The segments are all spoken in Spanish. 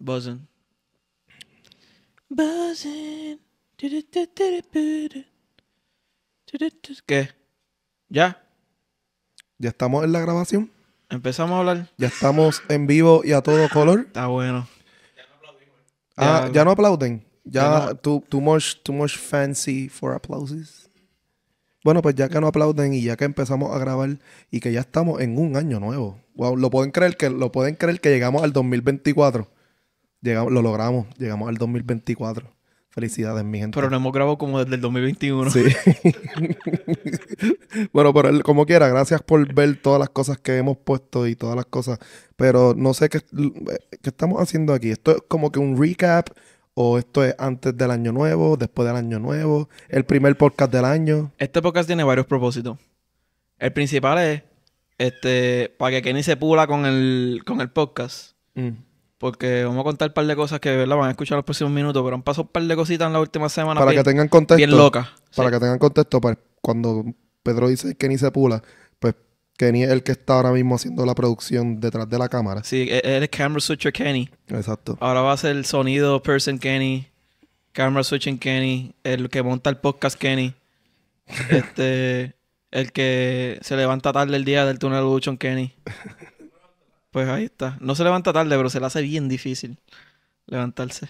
Buzzing. Buzzing. ¿Qué? ¿Ya? ¿Ya estamos en la grabación? Empezamos a hablar. Ya estamos en vivo y a todo color. Está bueno. Ah, ya no Ah, ya, no aplauden. Ya, ya Too, much, much fancy for aplausos? Bueno, pues ya que no aplauden y ya que empezamos a grabar y que ya estamos en un año nuevo. Wow, lo pueden creer que lo pueden creer que llegamos al 2024 lo logramos, llegamos al 2024. Felicidades, mi gente. Pero no hemos grabado como desde el 2021. Sí. bueno, pero como quiera, gracias por ver todas las cosas que hemos puesto y todas las cosas. Pero no sé qué, qué estamos haciendo aquí. Esto es como que un recap o esto es antes del año nuevo, después del año nuevo, el primer podcast del año. Este podcast tiene varios propósitos. El principal es este para que Kenny se pula con el con el podcast. Mm porque vamos a contar un par de cosas que van a escuchar en los próximos minutos, pero han pasado un par de cositas en la última semana. Para que tengan contexto. Bien loca. Para que tengan contexto, para pues, cuando Pedro dice que Kenny se pula, pues Kenny es el que está ahora mismo haciendo la producción detrás de la cámara. Sí, él e-, e-, es Camera Switcher Kenny. Exacto. Ahora va a ser el sonido Person Kenny, Camera Switching Kenny, el que monta el podcast Kenny, este, el que se levanta tarde el día del túnel de Kenny. pues ahí está. No se levanta tarde, pero se le hace bien difícil levantarse.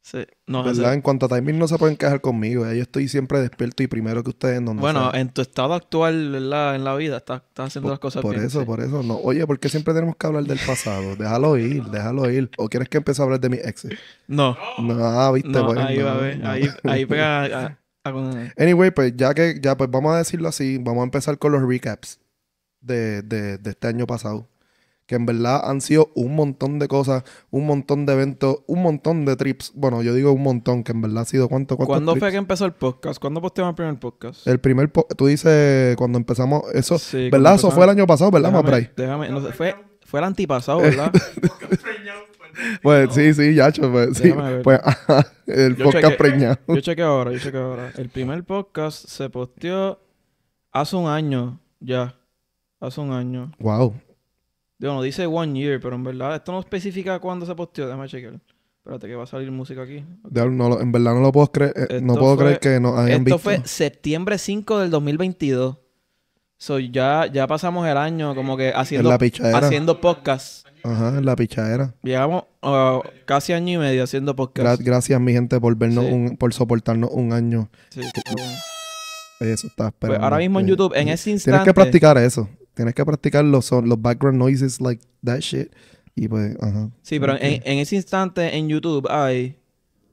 Sí, En cuanto a timing no se pueden quejar conmigo. Yo estoy siempre despierto y primero que ustedes en donde Bueno, en tu estado actual en la, en la vida estás, haciendo las cosas por bien. Por eso, por eso. No. Oye, ¿por qué siempre tenemos que hablar del pasado? déjalo ir, déjalo ir. ¿O quieres que empiece a hablar de mi ex? No. No, ah, viste, pues, Ahí va a ver. Ahí, ahí pega... A, Anyway, pues ya que ya pues vamos a decirlo así, vamos a empezar con los recaps de este año pasado que en verdad han sido un montón de cosas, un montón de eventos, un montón de trips. Bueno, yo digo un montón, que en verdad ha sido cuánto, cuánto. ¿Cuándo fue que empezó el podcast? ¿Cuándo posteamos el primer podcast? El primer podcast... tú dices cuando empezamos eso, ¿verdad? Eso fue el año pasado, ¿verdad, déjame, Déjame, no, fue, fue el antipasado, ¿verdad? Pues sí, sí, Yacho, pues sí. Pues el podcast preñado. Yo chequeo ahora, yo chequeo ahora. El primer podcast se posteó hace un año ya. Hace un año. Wow dice one year, pero en verdad esto no especifica cuándo se posteó. Déjame chequear. Espérate que va a salir música aquí. en verdad no lo puedo creer. Eh, no puedo creer que no hayan visto. Esto fue septiembre 5 del 2022. So, ya, ya pasamos el año como que haciendo, haciendo podcast. Ajá, en la pichadera. Llevamos uh, casi año y medio haciendo podcast. gracias, mi gente, por vernos por soportarnos un año. Sí. Eso está pues, esperando. ahora mismo en eh, YouTube, en ese instante. Tienes que practicar eso tienes que practicar los, los background noises, like that shit. Y pues, ajá. Sí, pero en, ese instante en YouTube hay,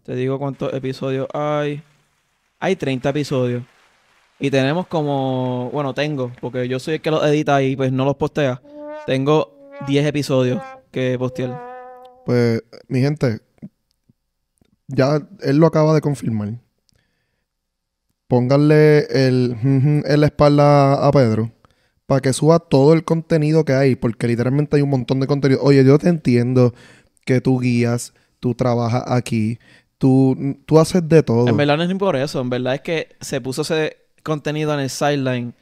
te digo cuántos episodios hay, hay 30 episodios. Y tenemos como, bueno, tengo, porque yo soy el que los edita y pues no los postea. Tengo 10 episodios que postear. Pues, mi gente, ya él lo acaba de confirmar. Pónganle el, El espalda a Pedro para que suba todo el contenido que hay, porque literalmente hay un montón de contenido. Oye, yo te entiendo que tú guías, tú trabajas aquí, tú, tú haces de todo. En verdad no es ni por eso, en verdad es que se puso ese contenido en el sideline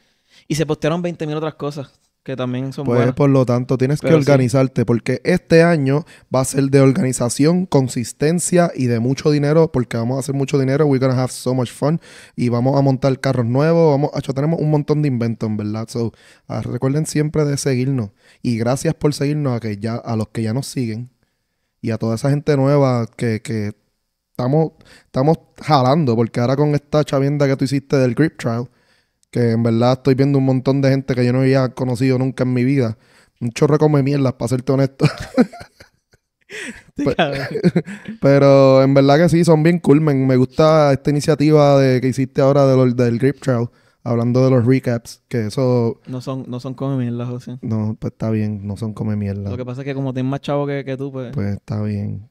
y se postearon 20.000 otras cosas que también son pues, Por lo tanto, tienes que organizarte porque este año va a ser de organización, consistencia y de mucho dinero porque vamos a hacer mucho dinero. We're gonna have so much fun y vamos a montar carros nuevos. Vamos, a tenemos un montón de inventos, ¿verdad? So, ah, recuerden siempre de seguirnos y gracias por seguirnos a, que ya, a los que ya nos siguen y a toda esa gente nueva que, estamos, estamos jalando porque ahora con esta chavienda que tú hiciste del Grip Trial que en verdad estoy viendo un montón de gente que yo no había conocido nunca en mi vida. Un chorro come mierdas, para serte honesto. pero, en verdad que sí, son bien cool, Me gusta esta iniciativa de, que hiciste ahora de del Grip Trail hablando de los recaps, que eso... No son, no son come mierda, José. No, pues está bien, no son come mierda. Lo que pasa es que como tienes más chavo que, que tú, pues... Pues está bien.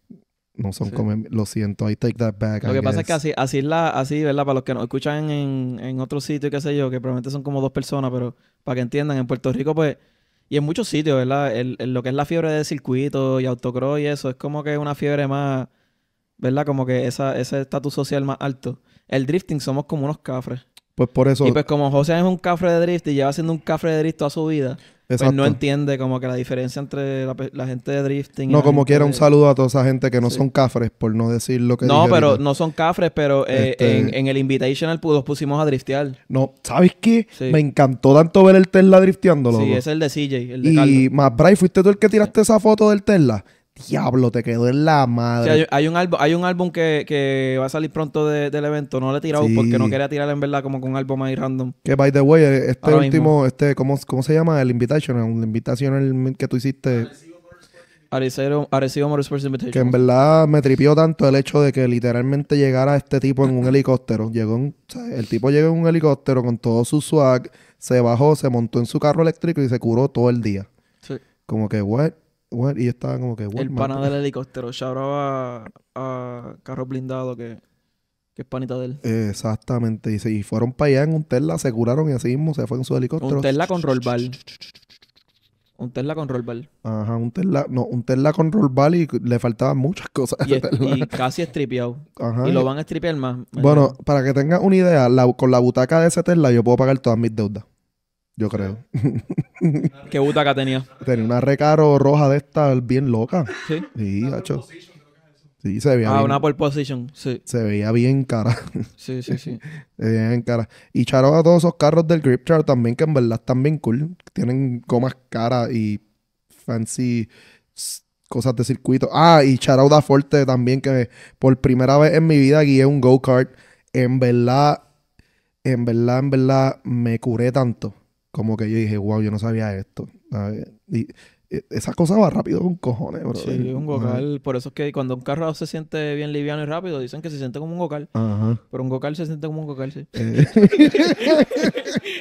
No son como... Lo siento, I take that back. Lo que pasa es que así, así es la, así, ¿verdad? Para los que nos escuchan en, otro sitio y qué sé yo, que probablemente son como dos personas, pero para que entiendan, en Puerto Rico, pues, y en muchos sitios, ¿verdad? lo que es la fiebre de circuito y autocross y eso, es como que una fiebre más, ¿verdad? Como que esa, ese estatus social más alto. El drifting somos como unos cafres. Pues por eso. Y pues como José es un cafre de drift y lleva siendo un cafre de drift toda su vida pues no entiende como que la diferencia entre la, gente de drifting. No, como quiera, un saludo a toda esa gente que no son cafres, por no decir lo que No, pero no son cafres, pero eh, este en, el Invitational los pusimos a driftear. No, ¿sabes qué? Me encantó tanto ver el Tesla drifteándolo. Sí, es el de CJ, el de Y más fuiste tú el que tiraste esa foto del Tesla diablo, te quedó en la madre. hay, hay, un álbum, hay un álbum que, va a salir pronto del evento. No le he tirado porque no quería tirar en verdad como con un álbum ahí random. Que by the way, eh, este último, este, ¿cómo, ¿cómo, se llama? El Invitation, el invitación que tú hiciste. Arecibo, Motorsports Invitation. Que en verdad me tripió tanto el hecho de que literalmente llegara este tipo en un helicóptero. Llegó el tipo llegó en un helicóptero con todo su swag, se bajó, se montó en su carro eléctrico y se curó todo el día. Sí. Como que, what? Y estaba como que. el pana del helicóptero. lloraba a carro blindado que, que es panita de él. Exactamente. Y, fueron para allá en un Tesla, se curaron y así mismo se fue en su helicóptero. Un Tesla con rollball. Un Tesla con rollball. Ajá, un Tesla, no, un Tesla con rollball y le faltaban muchas cosas. Y, casi estripeado. Ajá. Y lo van a estripear más. Bueno, para que tengas una idea, con la butaca de ese Tesla yo puedo pagar todas mis deudas yo creo. ¿Qué butaca tenía? Tenía una recaro roja de estas bien loca. Sí. Sí, hacho. Sí, se veía. Ah, una por position, sí. Se veía bien cara. Sí, sí, sí. se veía bien cara. Y charo todos esos carros del Grip Char también, que en verdad están bien cool. Tienen gomas caras y fancy cosas de circuito. Ah, y Charauda Forte también, que por primera vez en mi vida guié un go-kart. En verdad, en verdad, en verdad, me curé tanto como que yo dije, wow, yo no sabía esto. Y e, esa cosa va rápido con cojones, bro. Sí, un gocal. Por eso es que cuando un carro se siente bien liviano y rápido, dicen que se siente como un gocal. Pero un gocal se siente como un gocal, sí. Eh.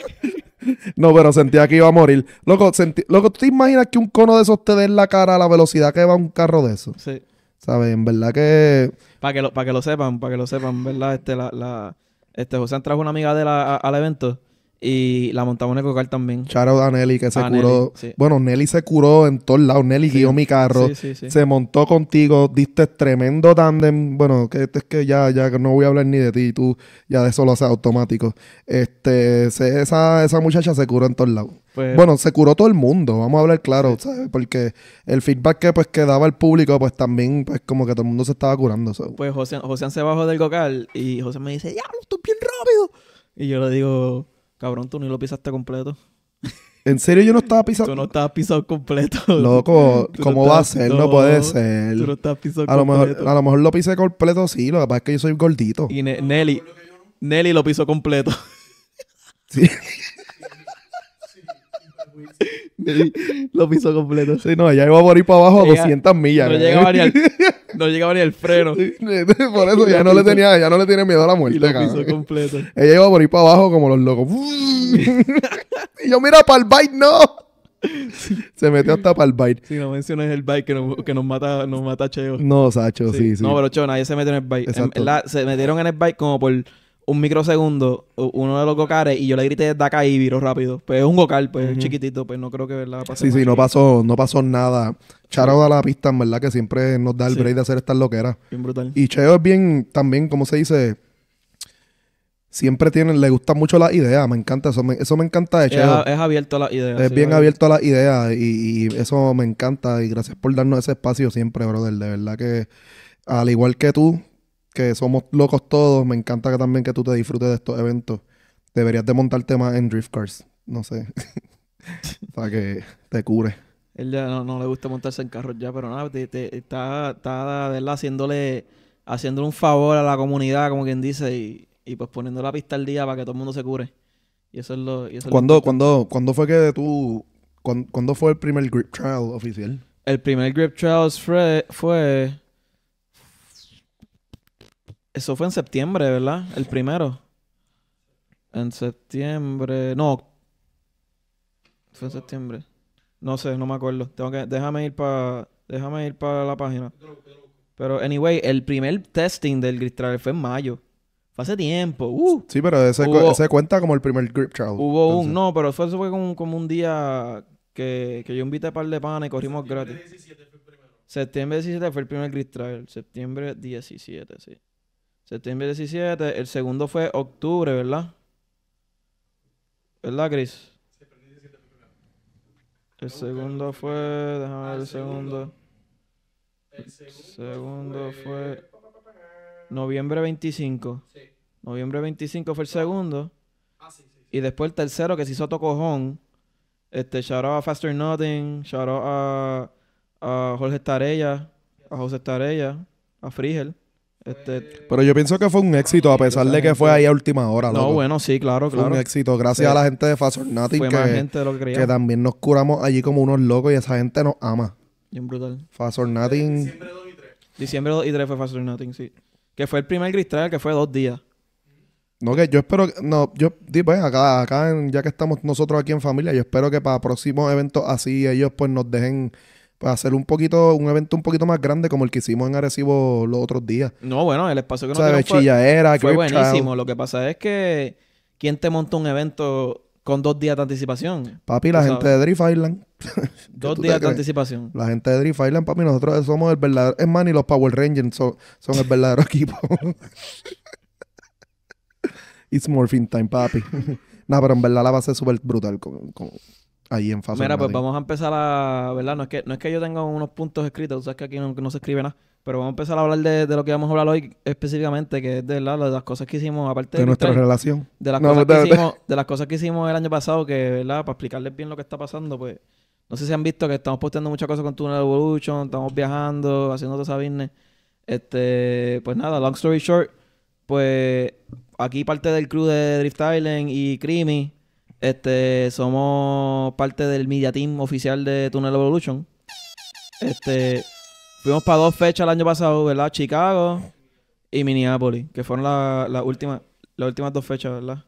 no, pero sentía que iba a morir. Loco, Loco, ¿tú te imaginas que un cono de esos te dé en la cara a la velocidad que va un carro de esos? Sí. ¿Sabes? En verdad que... Para que, lo, que lo sepan, para que lo sepan, ¿verdad? Este, la, la... este José trajo una amiga de la, al evento y la montamos en el Cocal también. Charo, a Nelly que se curó. Bueno, Nelly se curó en todos lados. Nelly guió mi carro. se montó contigo. Diste tremendo tándem. Bueno, que este es que ya, ya no voy a hablar ni de ti. Tú ya de eso lo haces automático. Este, esa, esa muchacha se curó en todos lados. Pues bueno, se curó todo el mundo, vamos a hablar claro, ¿sabes? Porque el feedback que pues daba el público, pues también, pues como que todo el mundo se estaba curando. Pues José, se bajó del cocal. y José me dice, diablo, estoy bien rápido. Y yo le digo, Cabrón, tú ni lo pisaste completo. ¿En serio yo no estaba pisado? Tú no estabas pisado completo. Loco, ¿cómo va a ser? No, puede ser. Tú no estabas pisado a Lo mejor, a lo mejor lo pisé completo, sí. Lo que pasa es que yo soy gordito. Y Nelly, Nelly lo pisó completo. Sí. lo pisó completo. Sí, no, ella iba a morir para abajo a 200 millas. No, llegaba ni al, freno. por eso ya no, le tenía, ya no le tiene miedo a la muerte. Y lo completo. Ella iba a morir para abajo como los locos. y yo, mira, para el bike no. Se metió hasta para el bike. Si sí, no mencionas el bike que, que nos, mata, nos mata Cheo. No, Sacho, sí, sí. No, pero Cheo, nadie se metió en el bike. se metieron en el bike como por un microsegundo, uno de los gocares, y yo le grité desde acá y viro rápido. Pues es un gocar, pues chiquitito, pues no creo que verdad Sí, sí, no pasó, no pasó nada. Charo da la pista, en verdad, que siempre nos da el break de hacer estas loqueras. Bien brutal. Y Cheo es bien, también, ¿cómo se dice? Siempre tiene... le gustan mucho las ideas, me encanta eso, me, eso me encanta de Cheo. Es, abierto a las ideas. Es bien abierto a las ideas y, y eso me encanta y gracias por darnos ese espacio siempre, brother, de verdad que al igual que tú, que somos locos todos. Me encanta que también que tú te disfrutes de estos eventos. Deberías de montarte más en drift cars. No sé. Para que te cure. Él ya no, le gusta montarse en carros ya, pero nada, te, está, haciéndole, haciéndole un favor a la comunidad, como quien dice, y, y pues poniendo la pista al día para que todo el mundo se cure. Y eso es lo. Y ¿Cuándo, fue que tú. ¿cuándo, fue el primer grip trial oficial? El primer grip trial fue eso fue en septiembre, ¿verdad? El primero. En septiembre. No. Fue en septiembre. No sé, no me acuerdo. Tengo que. Déjame ir para. Déjame ir para la página. Pero, anyway, el primer testing del Grip Trial fue en mayo. Fue hace tiempo. Uh, sí, pero ese, cuenta como el primer Grip Trial. Hubo un. No, pero fue, eso fue como, un día que, yo invité a par de panas y corrimos septiembre gratis. 17 fue el primero. Septiembre 17 fue el primer Grip Trial. Septiembre 17, sí. Septiembre 17. El segundo fue octubre, ¿verdad? ¿Verdad, Chris? El segundo fue. Déjame ver el ah, segundo. El segundo fue. Noviembre 25. Noviembre 25 fue el ah. segundo. Ah, y después el tercero que se hizo tocojón. Este, shout a Faster Nothing, shout out a, Jorge Estarella, a José Estarella, a Frigel. Este, pero yo pienso que fue un éxito, a pesar de que fue ahí a última hora. No, bueno, sí, claro, claro. Fue un éxito, gracias a la gente de Fasornati, que, que, que, también nos curamos allí como unos locos y esa gente nos ama. Bien brutal. Nothing... Diciembre 2 y 3. Diciembre 2 y 3 fue Nothing, sí. Que fue el primer cristal que fue dos días. No, que yo espero, que, no, yo, pues, acá, acá ya que estamos nosotros aquí en familia, yo espero que para próximos eventos así ellos pues nos dejen pues hacer un poquito, un evento un poquito más grande como el que hicimos en Arecibo los otros días. No, bueno, el espacio que nos dieron fue, Era. fue buenísimo. Lo que pasa es que ¿quién te monta un evento con dos días de anticipación? Papi, la gente de Drift Island. dos días de anticipación. La gente de Drift Island, papi, nosotros somos el verdadero... Es más, ni los Power Rangers son, el verdadero equipo. It's morphine time, papi. no, pero en verdad la base es súper brutal con, Ahí en fase Mira, pues vamos a empezar a, ¿verdad? No es que, no es que yo tenga unos puntos escritos, tú sabes que aquí no, se escribe nada, pero vamos a empezar a hablar de, lo que vamos a hablar hoy específicamente, que es de, las cosas que hicimos, aparte de, nuestra relación. De las, cosas que hicimos, de las cosas que hicimos el año pasado, que, ¿verdad? Para explicarles bien lo que está pasando, pues, no sé si han visto que estamos posteando muchas cosas con Tunnel Evolution, estamos viajando, haciendo toda esa business. Este, pues nada, long story short, pues aquí parte del crew de Drift Island y Creamy este, somos parte del media team oficial de Tunnel Evolution. Este, fuimos para dos fechas el año pasado, ¿verdad? Chicago y Minneapolis, que fueron las la últimas, las últimas dos fechas, ¿verdad?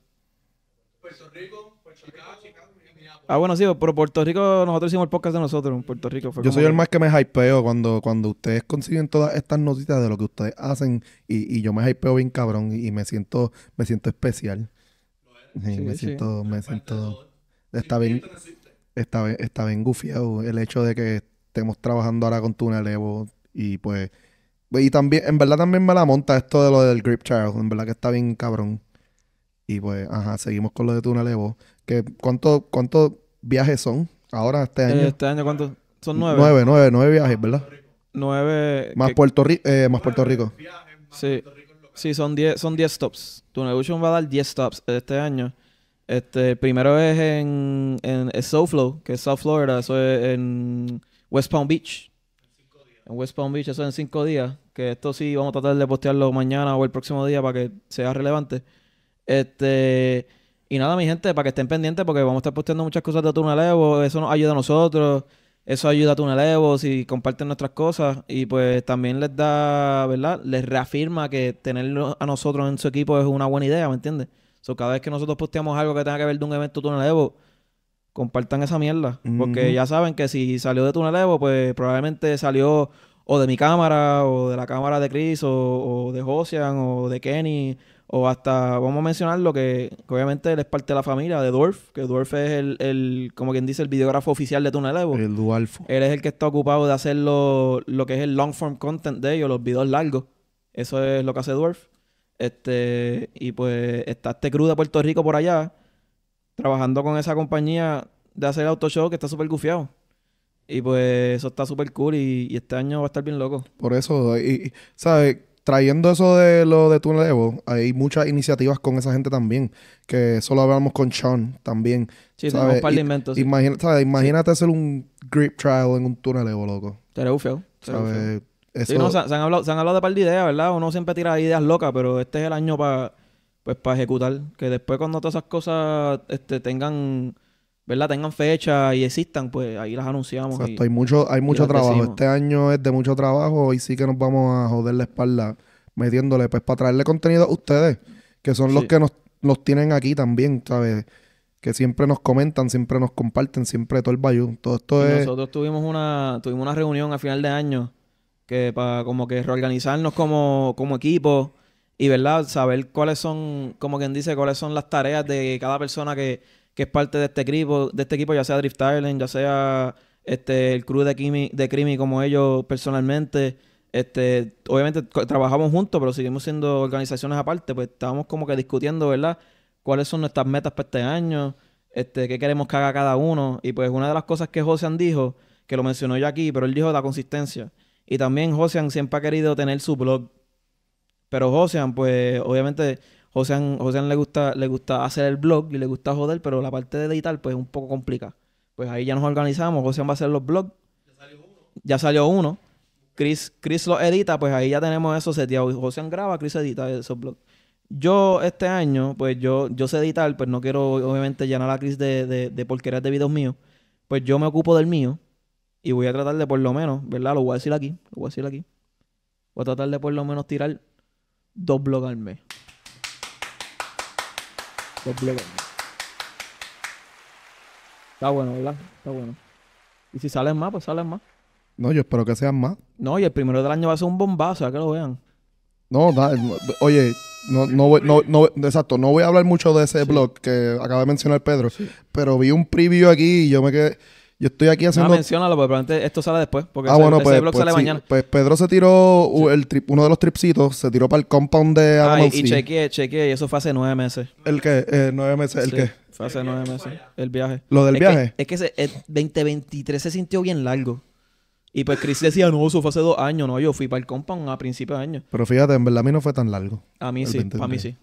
Puerto Rico, Chicago y Minneapolis. Ah, bueno, sí, pero Puerto Rico, nosotros hicimos el podcast de nosotros en Puerto Rico. Fue Yo soy el más que me hypeo cuando, cuando ustedes consiguen todas estas noticias de lo que ustedes hacen y, yo me hypeo bien cabrón y, y me siento me siento especial. Sí, me siento, me siento. Está bien, está bien, está bien gufiado el hecho de que estemos trabajando ahora con Tuna Levo y pues, pues. Y también, en verdad también me la monta esto de lo del Grip Child, en verdad que está bien cabrón. Y pues, ajá, seguimos con lo de Tuna Levo Que, ¿Cuántos viajes son ahora este eh, año? este año, ¿cuántos? Son nueve. Nueve, nueve, nueve viajes, ¿verdad? Nueve. Más, Puerto, Rico, eh, más Puerto Rico. más sí. Puerto Rico sí, son diez, son diez stops se va a dar 10 stops este año. Este, primero es en, en es que es South Florida, eso es en West Palm Beach. En, en West Palm Beach, eso es en cinco días. Que esto sí vamos a tratar de postearlo mañana o el próximo día para que sea relevante. Este, y nada, mi gente, para que estén pendientes, porque vamos a estar posteando muchas cosas de Tunelevo, eso nos ayuda a nosotros eso ayuda a Tunelevos si comparten nuestras cosas y pues también les da, ¿verdad? Les reafirma que tenerlo a nosotros en su equipo es una buena idea, ¿me entiendes? So, cada vez que nosotros posteamos algo que tenga que ver de un evento Tunelevo, compartan esa mierda. Porque ya saben que si salió de Tunelevo, pues probablemente salió o de mi cámara, o de la cámara de Chris, o, o de Josian, o de Kenny, o hasta, vamos a mencionar lo que, obviamente él es parte de la familia de Dwarf, que Dwarf es el, como quien dice, el videógrafo oficial de Túnel Evo. El Dualfo. Él es el que está ocupado de hacer lo, que es el long form content de ellos, los videos largos. Eso es lo que hace Dwarf. Este, y pues está este crew de Puerto Rico por allá, trabajando con esa compañía de hacer auto que está súper gufiado. Y pues eso está súper cool y, este año va a estar bien loco. Por eso, y, ¿sabes? trayendo eso de lo de Evo, hay muchas iniciativas con esa gente también. Que solo hablamos con Sean también. Sí, tenemos un par de inventos. Imagínate hacer un grip trial en un Evo, loco. Sería Sí, no, se, han hablado, se han de par de ideas, ¿verdad? Uno siempre tira ideas locas, pero este es el año para pues, para ejecutar. Que después cuando todas esas cosas este, tengan ¿verdad? Tengan fecha y existan, pues ahí las anunciamos. Exacto, hay mucho, hay mucho trabajo. Este año es de mucho trabajo y sí que nos vamos a joder la espalda metiéndole, pues para traerle contenido a ustedes, que son los que nos los tienen aquí también, ¿sabes? Que siempre nos comentan, siempre nos comparten, siempre todo el bayú. Todo esto Nosotros tuvimos una, tuvimos una reunión a final de año que para como que reorganizarnos como, como equipo y, ¿verdad? Saber cuáles son, como quien dice, cuáles son las tareas de cada persona que que es parte de este equipo, de este equipo ya sea Drift Island, ya sea este, el crew de Kimi, de Crimi como ellos personalmente. Este, obviamente trabajamos juntos, pero seguimos siendo organizaciones aparte, pues estábamos como que discutiendo, ¿verdad? ¿Cuáles son nuestras metas para este año? Este, ¿Qué queremos que haga cada uno? Y pues una de las cosas que Josean dijo, que lo mencionó yo aquí, pero él dijo la consistencia. Y también Josean siempre ha querido tener su blog. Pero Josean, pues obviamente Josean, Josean le gusta, le gusta hacer el blog y le gusta joder, pero la parte de editar, pues es un poco complicada. Pues ahí ya nos organizamos, Josean va a hacer los blogs. Ya salió uno. Ya salió uno. Chris, Chris lo edita, pues ahí ya tenemos eso seteado. Josean graba, Chris edita esos blogs. Yo este año, pues yo, yo sé editar, pues no quiero obviamente llenar a Chris de, de, de porquerías de videos míos. Pues yo me ocupo del mío y voy a tratar de por lo menos, ¿verdad? Lo voy a decir aquí, lo voy a decir aquí. Voy a tratar de por lo menos tirar dos blogs al mes. Está bueno, ¿verdad? Está bueno. Y si salen más, pues salen más. No, yo espero que sean más. No, y el primero del año va a ser un bombazo, ya que lo vean. No, oye, no, no, exacto, no voy a hablar mucho de ese blog que acaba de mencionar Pedro, pero vi un preview aquí y yo me quedé. Yo estoy aquí haciendo. No, menciónalo, porque probablemente esto sale después. Porque ah, bueno, pues, pues, pues Pedro se tiró uno de los tripsitos, se tiró para el compound de Amazon. Ah, y, chequeé, chequeé, y eso fue hace nueve meses. ¿El qué? Eh, ¿Nueve meses? ¿El qué? Fue hace nueve meses. El viaje. ¿Lo del viaje? es que ese 2023 se sintió bien largo. Y pues Chris decía, no, eso fue hace dos años. No, yo fui para el compound a principios de año. Pero fíjate, en verdad a mí no fue tan largo. A mí sí, a mí sí.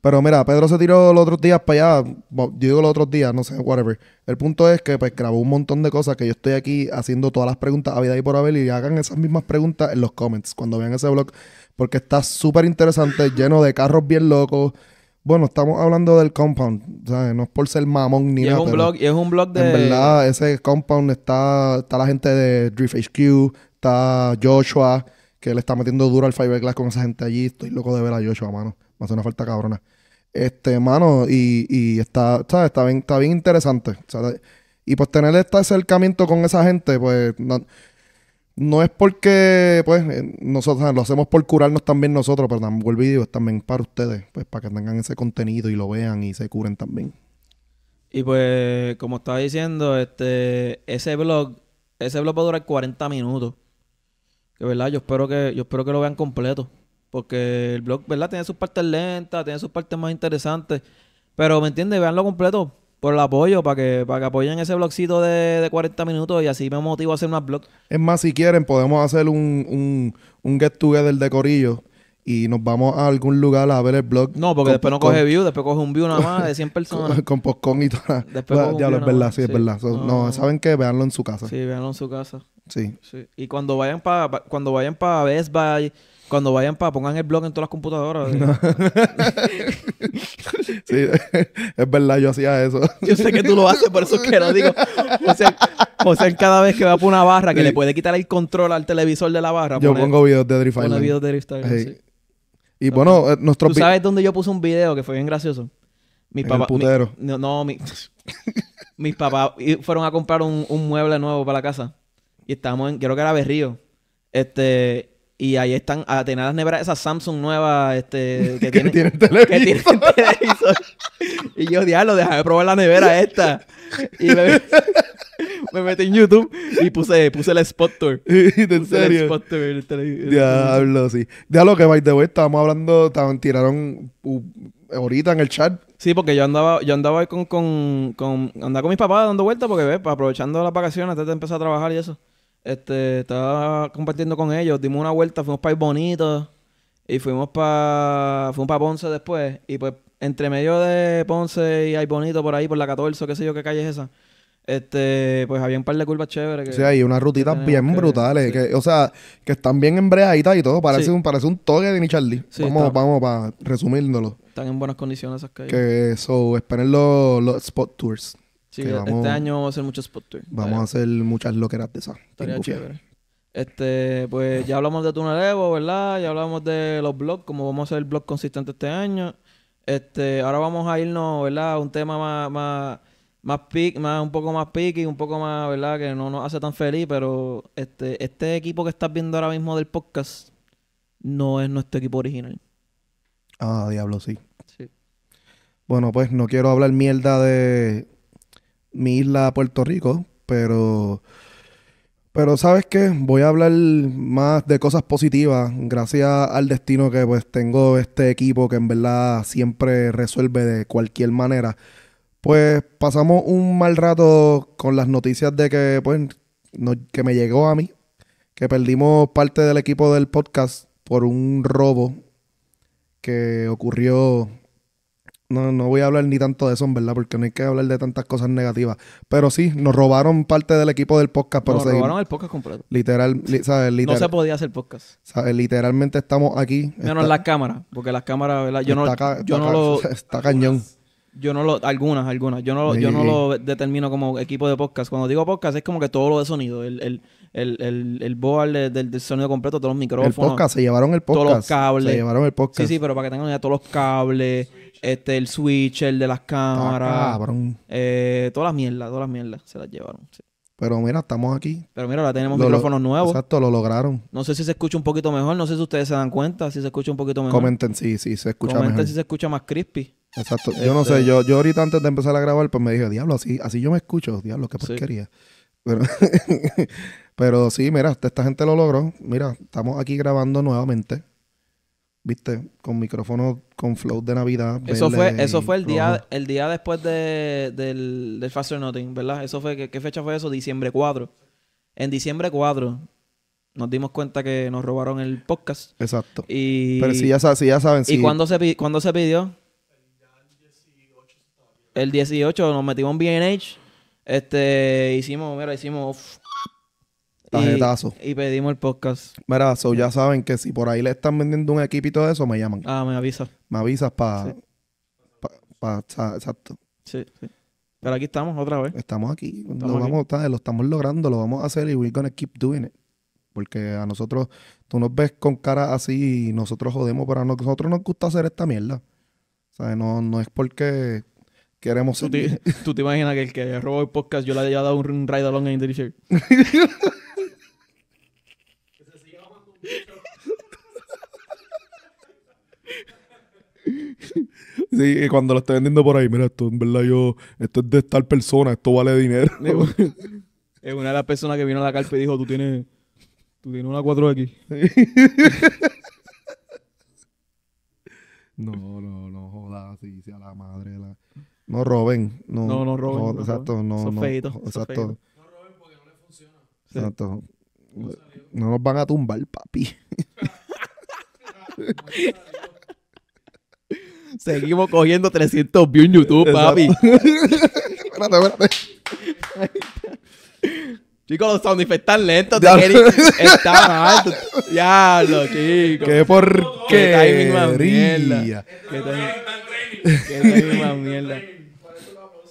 Pero mira, Pedro se tiró los otros días para allá. Yo digo los otros días, no sé, whatever. El punto es que pues grabó un montón de cosas que yo estoy aquí haciendo todas las preguntas a vida y por Abel y hagan esas mismas preguntas en los comments cuando vean ese blog. Porque está súper interesante, lleno de carros bien locos. Bueno, estamos hablando del compound, ¿sabes? No es por ser mamón ni nada. Es un blog, y es un blog de. En verdad, ese compound está, está la gente de Drift HQ, está Joshua, que le está metiendo duro al fiberglass con esa gente allí. Estoy loco de ver a Joshua, mano. Me hace una falta cabrona. Este, mano, y, y está, ¿sabes? Está bien, está bien interesante. Y pues tener este acercamiento con esa gente, pues no, es porque, pues, eh, nosotros lo hacemos por curarnos también nosotros, pero también el video también para ustedes, pues para que tengan ese contenido y lo vean y se curen también. Y pues, como estaba diciendo, este, ese blog, ese blog va a durar 40 minutos. Que verdad, yo espero que, yo espero que lo vean completo. Porque el blog, ¿verdad? Tiene sus partes lentas, tiene sus partes más interesantes. Pero, ¿me entiendes? Veanlo completo por el apoyo, para que, para que apoyen ese blogcito de, de 40 minutos y así me motivo a hacer más blogs. Es más, si quieren, podemos hacer un, un, un get together de Corillo y nos vamos a algún lugar a ver el blog. No, porque después no coge view, después coge un view nada más de 100 personas. con, postcon y todo. Después ya lo es verdad, sí, es verdad. no, ¿saben que Veanlo en su casa. Sí, veanlo en su casa. Sí. Y cuando vayan para cuando vayan para Best Buy cuando vayan para, pongan el blog en todas las computadoras. Eh. sí, es verdad, yo hacía eso. Yo sé que tú lo haces, por eso es que lo digo. O sea, cada vez que va por una barra, que le puede quitar el control al televisor de la barra. Yo pongo videos de Drift Island. videos de Drift sí. Y bueno, eh, ¿Tú sabes dónde yo puse un video que fue bien gracioso? Mis papás... putero. no, no mi, mis papás fueron a comprar un, un mueble nuevo para la casa. Y estábamos en... Creo que era Berrío. Este... Y ahí están, a tener las neveras, esas Samsung nuevas, este, que, tiene, televisor. Que tiene televisor. y yo, diablo, déjame probar la nevera esta. Y me, metí en YouTube y puse, puse el spot tour. ¿En serio? El spot tour, el televisor. Diablo, sí. Diablo, que by de way, estábamos hablando, tiraron uh, ahorita en el chat. Sí, porque yo andaba, yo andaba con, con, con, andaba con mis papás dando vueltas porque, ves, aprovechando las vacaciones, antes de empezar a trabajar y eso. Este, estaba compartiendo con ellos, dimos una vuelta, fuimos para el bonito y fuimos para fuimos para Ponce después y pues entre medio de Ponce y hay bonito por ahí por la 14, qué sé yo qué calle es esa. Este, pues había un par de curvas chéveres. sí, hay unas rutitas bien brutales. o sea, que están bien embreaditas y todo. Parece, un, parece un toque de Nichardi. vamos, vamos para resumiéndolo Están en buenas condiciones esas calles. Que eso, esperen los spot tours. Sí, este año vamos a hacer muchos spot Vamos a hacer muchas loqueras de esas. Estaría chévere. Este, pues ya ah. hablamos de Tunelevo, ¿verdad? Ya hablamos de los blogs, como vamos a hacer el blog consistente este año. Este, ahora vamos a irnos, ¿verdad? A un tema más, más, más, más un poco más picky, un poco más, ¿verdad? Que no nos hace tan feliz, pero este, este equipo que estás viendo ahora mismo del podcast no es nuestro equipo original. Ah, diablo, sí. Sí. Bueno, pues no quiero hablar mierda de mi isla Puerto Rico, pero... Pero sabes qué, voy a hablar más de cosas positivas, gracias al destino que pues tengo este equipo que en verdad siempre resuelve de cualquier manera. Pues pasamos un mal rato con las noticias de que pues que me llegó a mí, que perdimos parte del equipo del podcast por un robo que ocurrió no, no voy a hablar ni tanto de eso, verdad, porque no hay que hablar de tantas cosas negativas. Pero sí, nos robaron parte del equipo del podcast. nos robaron el podcast completo. Literal, no se podía hacer podcast. Literalmente estamos aquí. Menos las cámaras, porque las cámaras, ¿verdad? Yo no, lo... Está cañón. Yo no lo, algunas, algunas. Yo no, yo no lo determino como equipo de podcast. Cuando digo podcast es como que todo lo de sonido, el, el, el, el, el board del, sonido completo, todos los micrófonos. El podcast, se llevaron el podcast. Todos los cables. Se llevaron el podcast. Sí, sí, pero para que tengan ya todos los cables. Este, el Switch, el de las cámaras. Cabrón. Eh, todas las mierdas, todas las mierdas se las llevaron. Pero mira, estamos aquí. Pero mira, ahora tenemos micrófonos nuevos. Exacto, lo lograron. No sé si se escucha un poquito mejor, no sé si ustedes se dan cuenta, si se escucha un poquito mejor. Comenten si, sí, se escucha mejor. Comenten si se escucha más crispy. Exacto. Yo no sé, este. yo, yo ahorita antes de empezar a grabar, pues me dije, diablo, así, así yo me escucho, diablo, qué porquería. Pero, pero sí, mira, esta gente lo logró. Mira, estamos aquí grabando nuevamente viste, con micrófono con flow de Navidad. Eso fue, eso fue el día, el día después de, del, del Faster Nothing, ¿verdad? Eso fue, ¿qué, fecha fue eso? Diciembre 4. En diciembre 4 nos dimos cuenta que nos robaron el podcast. Exacto. Y, Pero si ya, ya saben. ¿Y cuándo se, cuándo se pidió? El 18 nos metimos en BH. Este, hicimos, mira, hicimos y, pedimos el podcast. Mira, so ya saben que si por ahí le están vendiendo un equipo y todo eso, me llaman. Ah, me avisas. Me avisas para. exacto. Sí, sí. Pero aquí estamos otra vez. Estamos aquí. lo, Vamos, estamos logrando, lo vamos a hacer y we're gonna keep doing it. Porque a nosotros, tú nos ves con cara así y nosotros jodemos, pero a nosotros nos gusta hacer esta mierda. O sea, no, no es porque queremos... ¿Tú, te, imaginas que el que robó el podcast yo le haya dado un, ride along en the Sí, y cuando lo esté vendiendo por ahí, mira, esto en verdad yo, esto es de tal persona, esto vale dinero. Es una de las personas que vino a la carpa y dijo, tú tienes, tú tienes una 4X. no, no, no jodas, sí, sea la madre. No roben. No, no, roben. No, exacto, no. Son no, feitos, Exacto. no roben porque no les funciona. Exacto. No nos van a tumbar, papi. Seguimos cogiendo 300 views en YouTube, papi. espérate, espérate. Chicos, los sound están lentos. Ya. Te chicos. Qué porquería. Qué timing más mierda. Qué timing, mierda.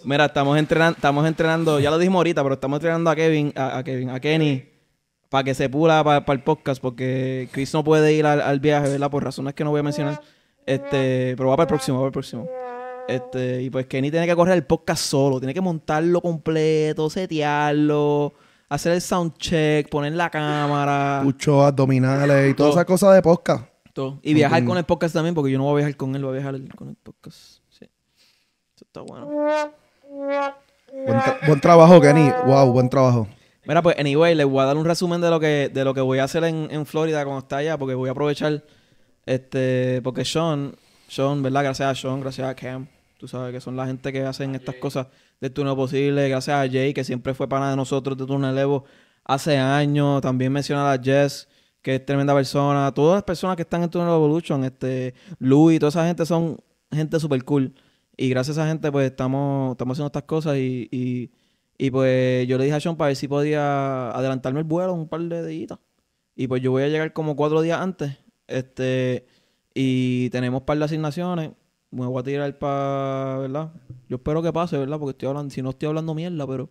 Mira, estamos entrenando, estamos entrenando, ya lo dijimos ahorita, pero estamos entrenando a Kevin, a, Kevin, a Kenny, para que se pula para el podcast, porque Chris no puede ir al viaje, ¿verdad? Por razones que no voy a mencionar. Este, pero va para el próximo, va para el próximo. Este, y pues Kenny tiene que correr el podcast solo, tiene que montarlo completo, setearlo, hacer el sound check, poner la cámara. Escucho abdominales y todas esas cosas de podcast. Y viajar con el podcast también, porque yo no voy a viajar con él, voy a viajar con el podcast. Sí. Eso está bueno. Buen, trabajo, Kenny. Wow, buen trabajo. Mira, pues anyway, les voy a dar un resumen de lo que, de lo que voy a hacer en, en Florida cuando está allá, porque voy a aprovechar este, porque Sean, Sean, ¿verdad? Gracias a Sean, gracias a Cam, tú sabes que son la gente que hacen estas cosas de turno posible. Gracias a Jay, que siempre fue pana de nosotros de turno elevo hace años. También mencionar a Jess, que es tremenda persona. Todas las personas que están en turno Evolution, este, Luis, toda esa gente son gente súper cool. Y gracias a esa gente, pues estamos, estamos haciendo estas cosas y, y, y pues yo le dije a Sean para ver si podía adelantarme el vuelo un par de días. Y pues yo voy a llegar como cuatro días antes este, y tenemos par de asignaciones. Me voy a tirar para, ¿verdad? Yo espero que pase, ¿verdad? Porque estoy hablando, si no estoy hablando mierda, pero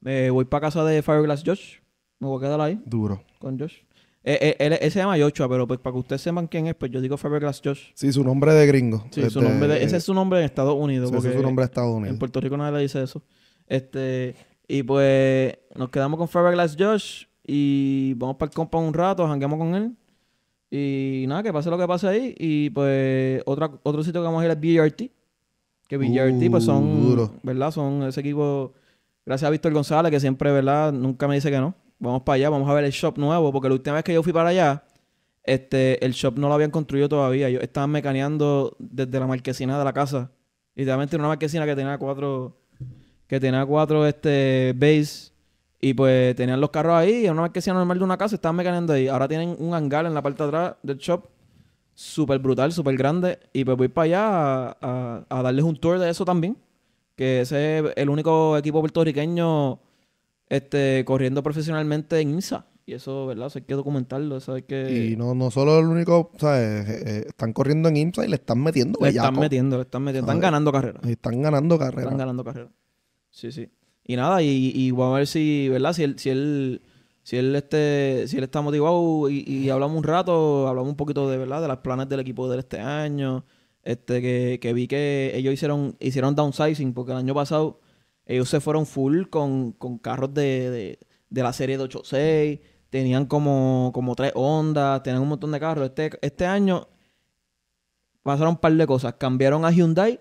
me voy para casa de Fireglass Josh. Me voy a quedar ahí. Duro. Con Josh. Eh, eh él, se llama Joshua, pero pues para que ustedes sepan quién es, pues yo digo Fiberglass Josh. Sí, su nombre de gringo. Sí, su este, nombre ese eh, es su nombre en Estados Unidos. ese es su nombre en Estados Unidos. En Puerto Rico nadie le dice eso. Este, y pues nos quedamos con Fireglass Josh y vamos para el compa un rato, janguemos con él. Y nada, que pase lo que pase ahí. Y pues otro, otro sitio que vamos a ir es BRT. Que BRT, pues uh, son, ¿verdad? Son ese equipo, gracias a Víctor González, que siempre, ¿verdad? Nunca me dice que no. Vamos para allá, vamos a ver el shop nuevo, porque la última vez que yo fui para allá, este, el shop no lo habían construido todavía. Yo estaban mecaneando desde la marquesina de la casa. Literalmente era una marquesina que tenía cuatro, que tenía cuatro, este, base y pues tenían los carros ahí, y una sea normal de una casa, estaban mecaneando ahí. Ahora tienen un hangar en la parte de atrás del shop, súper brutal, súper grande. Y pues voy para allá a, darles un tour de eso también. Que ese es el único equipo puertorriqueño este, corriendo profesionalmente en IMSA. Y eso, ¿verdad? Eso hay que documentarlo. Eso hay que... Y no, no solo el único, ¿sabes? Eh, eh, están corriendo en IMSA y le están metiendo. Le están metiendo, le están metiendo. Están ganando carreras. Están ganando carreras. Están ganando carreras. Sí, sí. Y nada, y, vamos a ver si, ¿verdad? Si él, si él, si él, este, si él está motivado y, hablamos un rato, hablamos un poquito de, ¿verdad? De las planes del equipo de este año. Este, que, vi que ellos hicieron, hicieron downsizing porque el año pasado ellos se fueron full con, carros de, de, la serie de 86, tenían como, como tres ondas, tenían un montón de carros. Este, este año pasaron un par de cosas. Cambiaron a Hyundai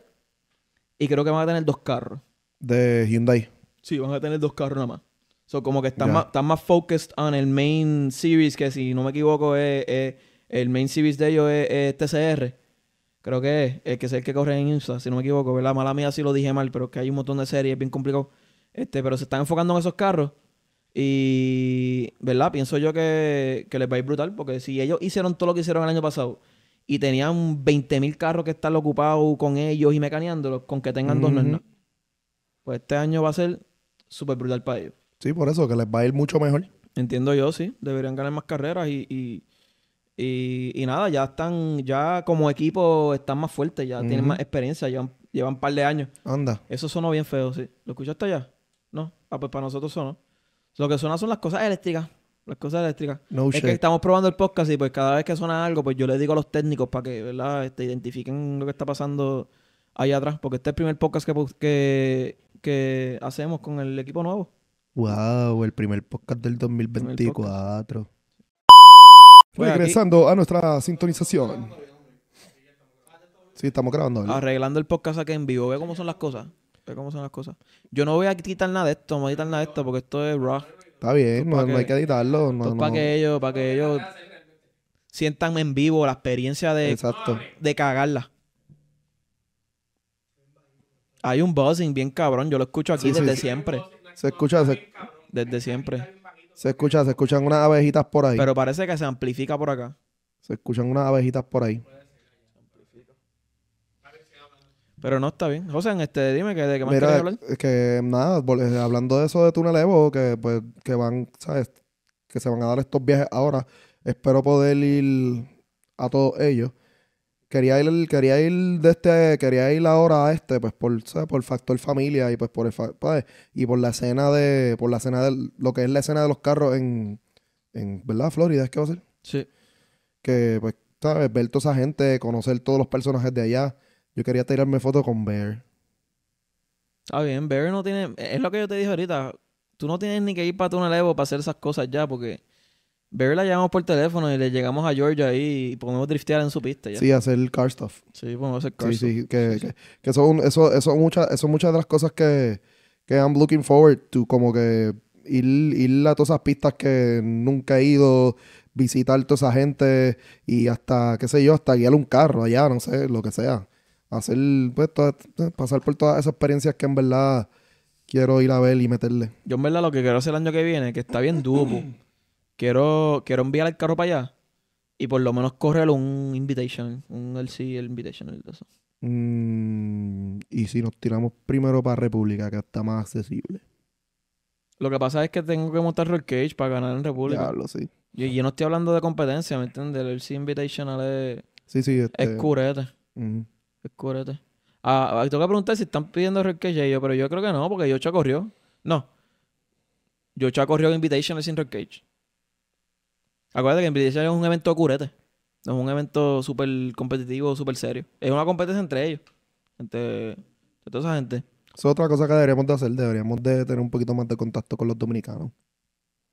y creo que van a tener dos carros. De Hyundai. Sí, van a tener dos carros nada más. So, como que están, más, focused on el main series, que si no me equivoco, el main series de ellos es, TCR. Creo que es el que es el que corre en Insta, si no me equivoco, ¿verdad? Mala mía sí lo dije mal, pero que hay un montón de series, es bien complicado. Este, pero se están enfocando en esos carros. Y, ¿verdad? Pienso yo que, que les va a ir brutal, porque si ellos hicieron todo lo que hicieron el año pasado y tenían 20.000 carros que están ocupados con ellos y mecaneándolos, con que tengan dos no Pues este año va a ser súper brutal para ellos. Sí, por eso, que les va a ir mucho mejor. Entiendo yo, sí. Deberían ganar más carreras y, y, y, nada, ya están, ya como equipo están más fuertes, ya tienen más experiencia, ya llevan un par de años. Anda. Eso sonó bien feo, sí. ¿Lo escuchaste allá? No. Ah, pues para nosotros sonó. Lo que suena son las cosas eléctricas. Las cosas eléctricas. No es que estamos probando el podcast y pues cada vez que suena algo, pues yo le digo a los técnicos para que, ¿verdad? Este, identifiquen lo que está pasando allá atrás. Porque este es el primer podcast que, que hacemos con el equipo nuevo. Wow, el primer podcast del 2024. Pues Regresando a nuestra sintonización. Sí, estamos grabando. Arreglando el podcast aquí en vivo. Ve cómo son las cosas. Ve cómo son las cosas. Yo no voy a quitar nada de esto, no voy a nada de esto porque esto es raw. Está bien, no, hay que editarlo. Para que ellos, para que ellos sientan en vivo la experiencia de, de cagarla. Hay un buzzing bien cabrón, yo lo escucho aquí desde siempre. Se escucha, desde siempre. Se escucha, se escuchan unas abejitas por ahí. Pero parece que se amplifica por acá. Se escuchan unas abejitas por ahí. Pero no está bien. José, este, dime que de qué más Mira, hablar. que nada, eh, hablando de eso de Túnel Evo, que pues que van, ¿sabes? Que se van a dar estos viajes ahora. Espero poder ir a todos ellos quería ir, quería ir de este, quería ir ahora a este, pues por, ¿sabes? por factor familia y pues por el y por la escena de, por la escena de lo que es la escena de los carros en, ¿verdad? Florida es que va a ser. Sí. Que pues, ¿sabes? Ver toda esa gente, conocer todos los personajes de allá. Yo quería tirarme foto con Bear. ah, bien, Bear no tiene, es lo que yo te dije ahorita, tú no tienes ni que ir para levo para hacer esas cosas ya, porque verla la llamamos por teléfono y le llegamos a Georgia ahí y podemos driftear en su pista. ¿ya? Sí, hacer car stuff. Sí, podemos hacer car stuff. Sí, que, sí, que, son, eso, eso, muchas, eso muchas de las cosas que, que I'm looking forward to, como que ir, a todas esas pistas que nunca he ido, visitar toda esa gente y hasta, qué sé yo, hasta guiar un carro allá, no sé, lo que sea. Hacer, pues, pues pasar por todas esas experiencias que en verdad quiero ir a ver y meterle. Yo en verdad lo que quiero hacer el año que viene, que está bien duro quiero, enviar el carro para allá y por lo menos correr un invitation, un LC invitation. El mm, y si nos tiramos primero para República, que está más accesible. Lo que pasa es que tengo que montar Roll Cage para ganar en República. Claro, sí. Yo, yo no estoy hablando de competencia, ¿me entiendes? El LC Invitational es. Sí, sí, este Es curete. Es curete. Ah, ah, tengo que preguntar si están pidiendo Roll Cage ellos, pero yo creo que no, porque yo Yocha corrió. No. Yo Yocha corrió Invitational sin Roll Cage. Acuérdate que Invitation es un evento curete. No es un evento súper competitivo, súper serio. Es una competencia entre ellos. Entre, toda esa gente. Eso es otra cosa que deberíamos de hacer. Deberíamos de tener un poquito más de contacto con los dominicanos.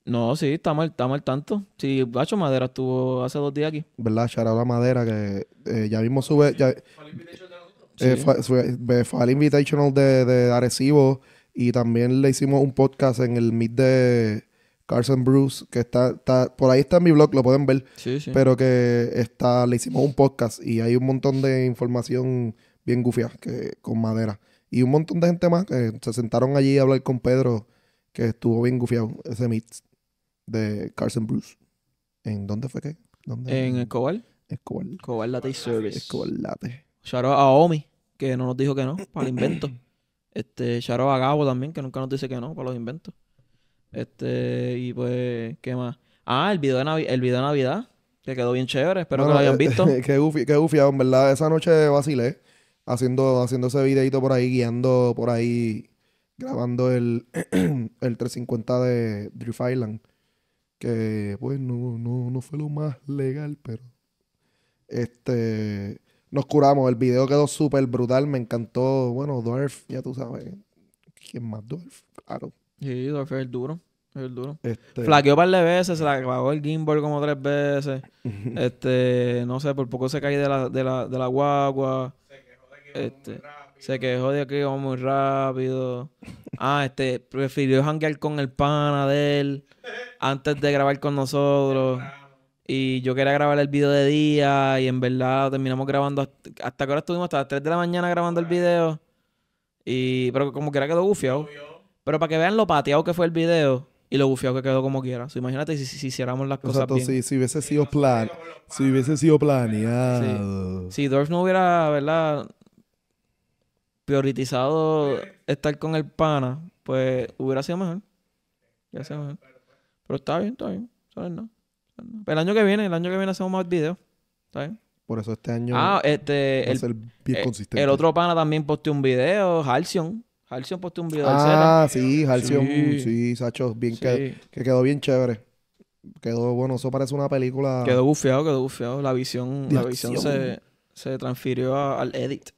No, sí, está mal, está mal tanto. Sí, Bacho Madera estuvo hace dos días aquí. ¿Verdad? Chará la Madera, que eh, ya vimos sube... Ya, eh, sí. fue al Invitational de, de Arecibo y también le hicimos un podcast en el Mid de Carson Bruce, que está, está, por ahí está en mi blog, lo pueden ver. Sí, Pero que está, le hicimos un podcast y hay un montón de información bien gufia que, con madera. Y un montón de gente más que se sentaron allí a hablar con Pedro, que estuvo bien gufiado ese meet de Carson Bruce. ¿En dónde fue que? En Escobar. Escobar. Escobar Latte Service. Escobar Latte. a Omi, que no nos dijo que no, para el invento. Este, shout a Gabo también, que nunca nos dice que no, para los inventos. Este, y pues, ¿qué más? Ah, el video de, el video de Navidad, que quedó bien chévere, espero que lo hayan eh, visto. qué, gufi en verdad. Esa noche vacilé, haciendo, haciendo ese videito por ahí, guiando por ahí, grabando el, el 350 de Drift Island. Que, pues, no, no fue lo más legal, pero. Este. Nos curamos, el video quedó súper brutal, me encantó. Bueno, Dwarf, ya tú sabes. ¿Quién más Dwarf? Claro. Sí, fue el duro. el duro. Este Flaqueó un par de veces, se la clavó el gimbal como tres veces. este, no sé, por poco se cae de la, guagua. Se quejó de que este, se quejó de que iba muy rápido. Ah, este, prefirió hanguear con el pana de él antes de grabar con nosotros. Y yo quería grabar el video de día y en verdad terminamos grabando hasta, que ahora estuvimos hasta las 3 de la mañana grabando el video. Y pero como que era quedó gufiado. Pero para que vean lo pateado que fue el video y lo bufiado que quedó como quiera. imagínate si, hiciéramos las cosas bien. Si, si hubiese sido plan, si hubiese sido planeado. Si Dorf no hubiera, ¿verdad? Priorizado estar con el pana, pues hubiera sido mejor. Ya sea mejor. Pero está bien, está bien. el año que viene, el año que viene hacemos más videos. ¿Está Por eso este año. Ah, este. el, eh, el otro pana también posteó un video, Halcyon. Halcyon posteó un video Ah, sí, Halcyon, sí. Sacho, bien Que, que quedó bien chévere. Quedó, bueno, eso parece una película. Quedó bufeado, quedó bufeado. La visión, la visión se, se transfirió al edit.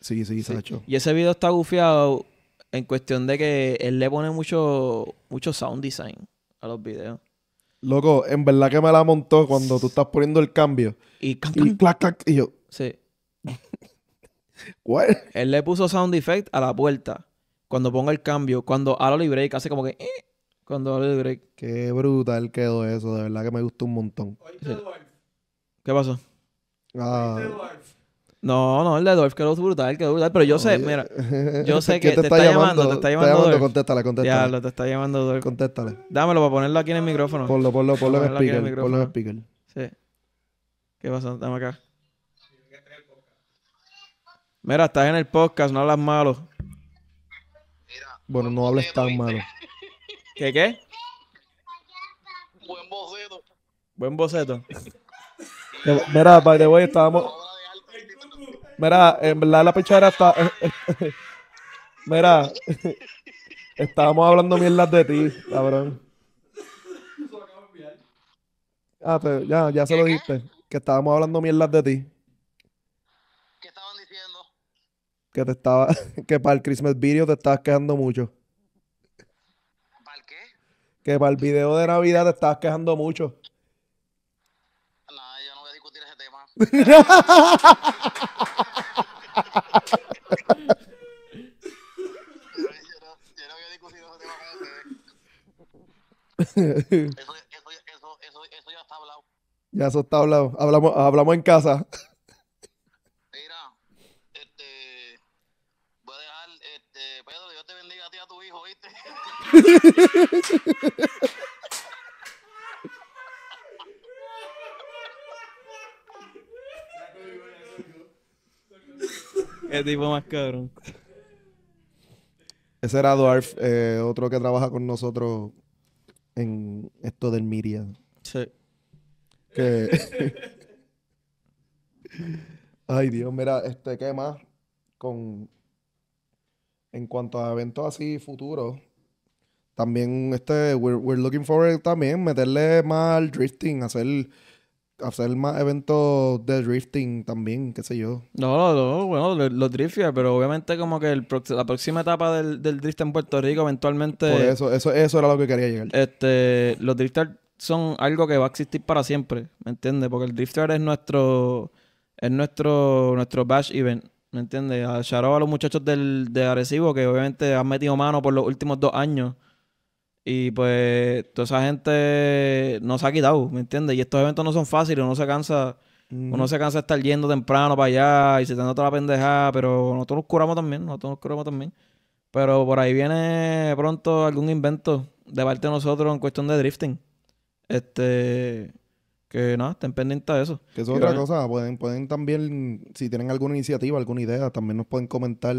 Sí, sí, Sacho. Y ese video está bufeado en cuestión de que él le pone mucho, mucho sound design a los videos. Loco, en verdad que me la montó cuando tú estás poniendo el cambio. Y, y clac, clac, yo. Sí. ¿Cuál? Él le puso sound effect a la puerta cuando ponga el cambio, cuando Halo Break hace como que... Eh, cuando Halo Break. Qué brutal quedó eso, de verdad que me gustó un montón. ¿Qué pasó? Ah. No, no, el de Dolph quedó brutal, quedó brutal. Pero yo sé, mira, yo sé que te, está, llamando, te está llamando. Te llamando, contéstale, contéstale. lo te está llamando Dolph. Contéstale. Dámelo para ponerlo aquí en el micrófono. Ponlo, ponlo, ponlo en speaker. el speaker. Sí. ¿Qué pasa? Dame acá. Mira, estás en el podcast, no hablas malo. Bueno, no hables tan malo. ¿Qué qué? Buen boceto. Buen boceto. Mira, by the way, estábamos. Mira, en verdad la pichara está. Mira, estábamos hablando mierdas de ti, cabrón. Ah, te, ya, ya se lo dijiste. Que estábamos hablando mierdas de ti. que te estaba, que para el Christmas video te estabas quejando mucho. ¿Para qué? Que para el video de Navidad te estabas quejando mucho. Nada, yo no voy a discutir ese tema. eso, eso, eso, eso, ya está hablado. Ya eso está hablado. Hablamos, hablamos en casa. Es tipo más cabrón. Ese era Dwarf, eh, otro que trabaja con nosotros en esto del Miriam. Sí. Que... Ay, Dios, mira, este, ¿qué más? Con... En cuanto a eventos así futuros, también este, we're, looking forward también meterle más al drifting, hacer hacer más eventos de drifting también, qué sé yo. No, no, bueno, los drifters pero obviamente como que la próxima etapa del, del, drift en Puerto Rico eventualmente... eso, eso, eso era lo que quería llegar. Este, los drifters son algo que va a existir para siempre, ¿me entiendes? Porque el drifter es nuestro, es nuestro, nuestro bash event, ¿me entiendes? A Sharo, a los muchachos del, de Arecibo que obviamente han metido mano por los últimos dos años y pues toda esa gente no se ha quitado, ¿me entiendes? Y estos eventos no son fáciles, uno se cansa, uno se cansa de estar yendo temprano para allá y se toda la pendejada, pero nosotros nos curamos también, nosotros nos curamos también. Pero por ahí viene pronto algún invento de parte de nosotros en cuestión de drifting. Este que nada, estén pendientes de eso. Que es otra cosa, pueden, pueden también, si tienen alguna iniciativa, alguna idea, también nos pueden comentar.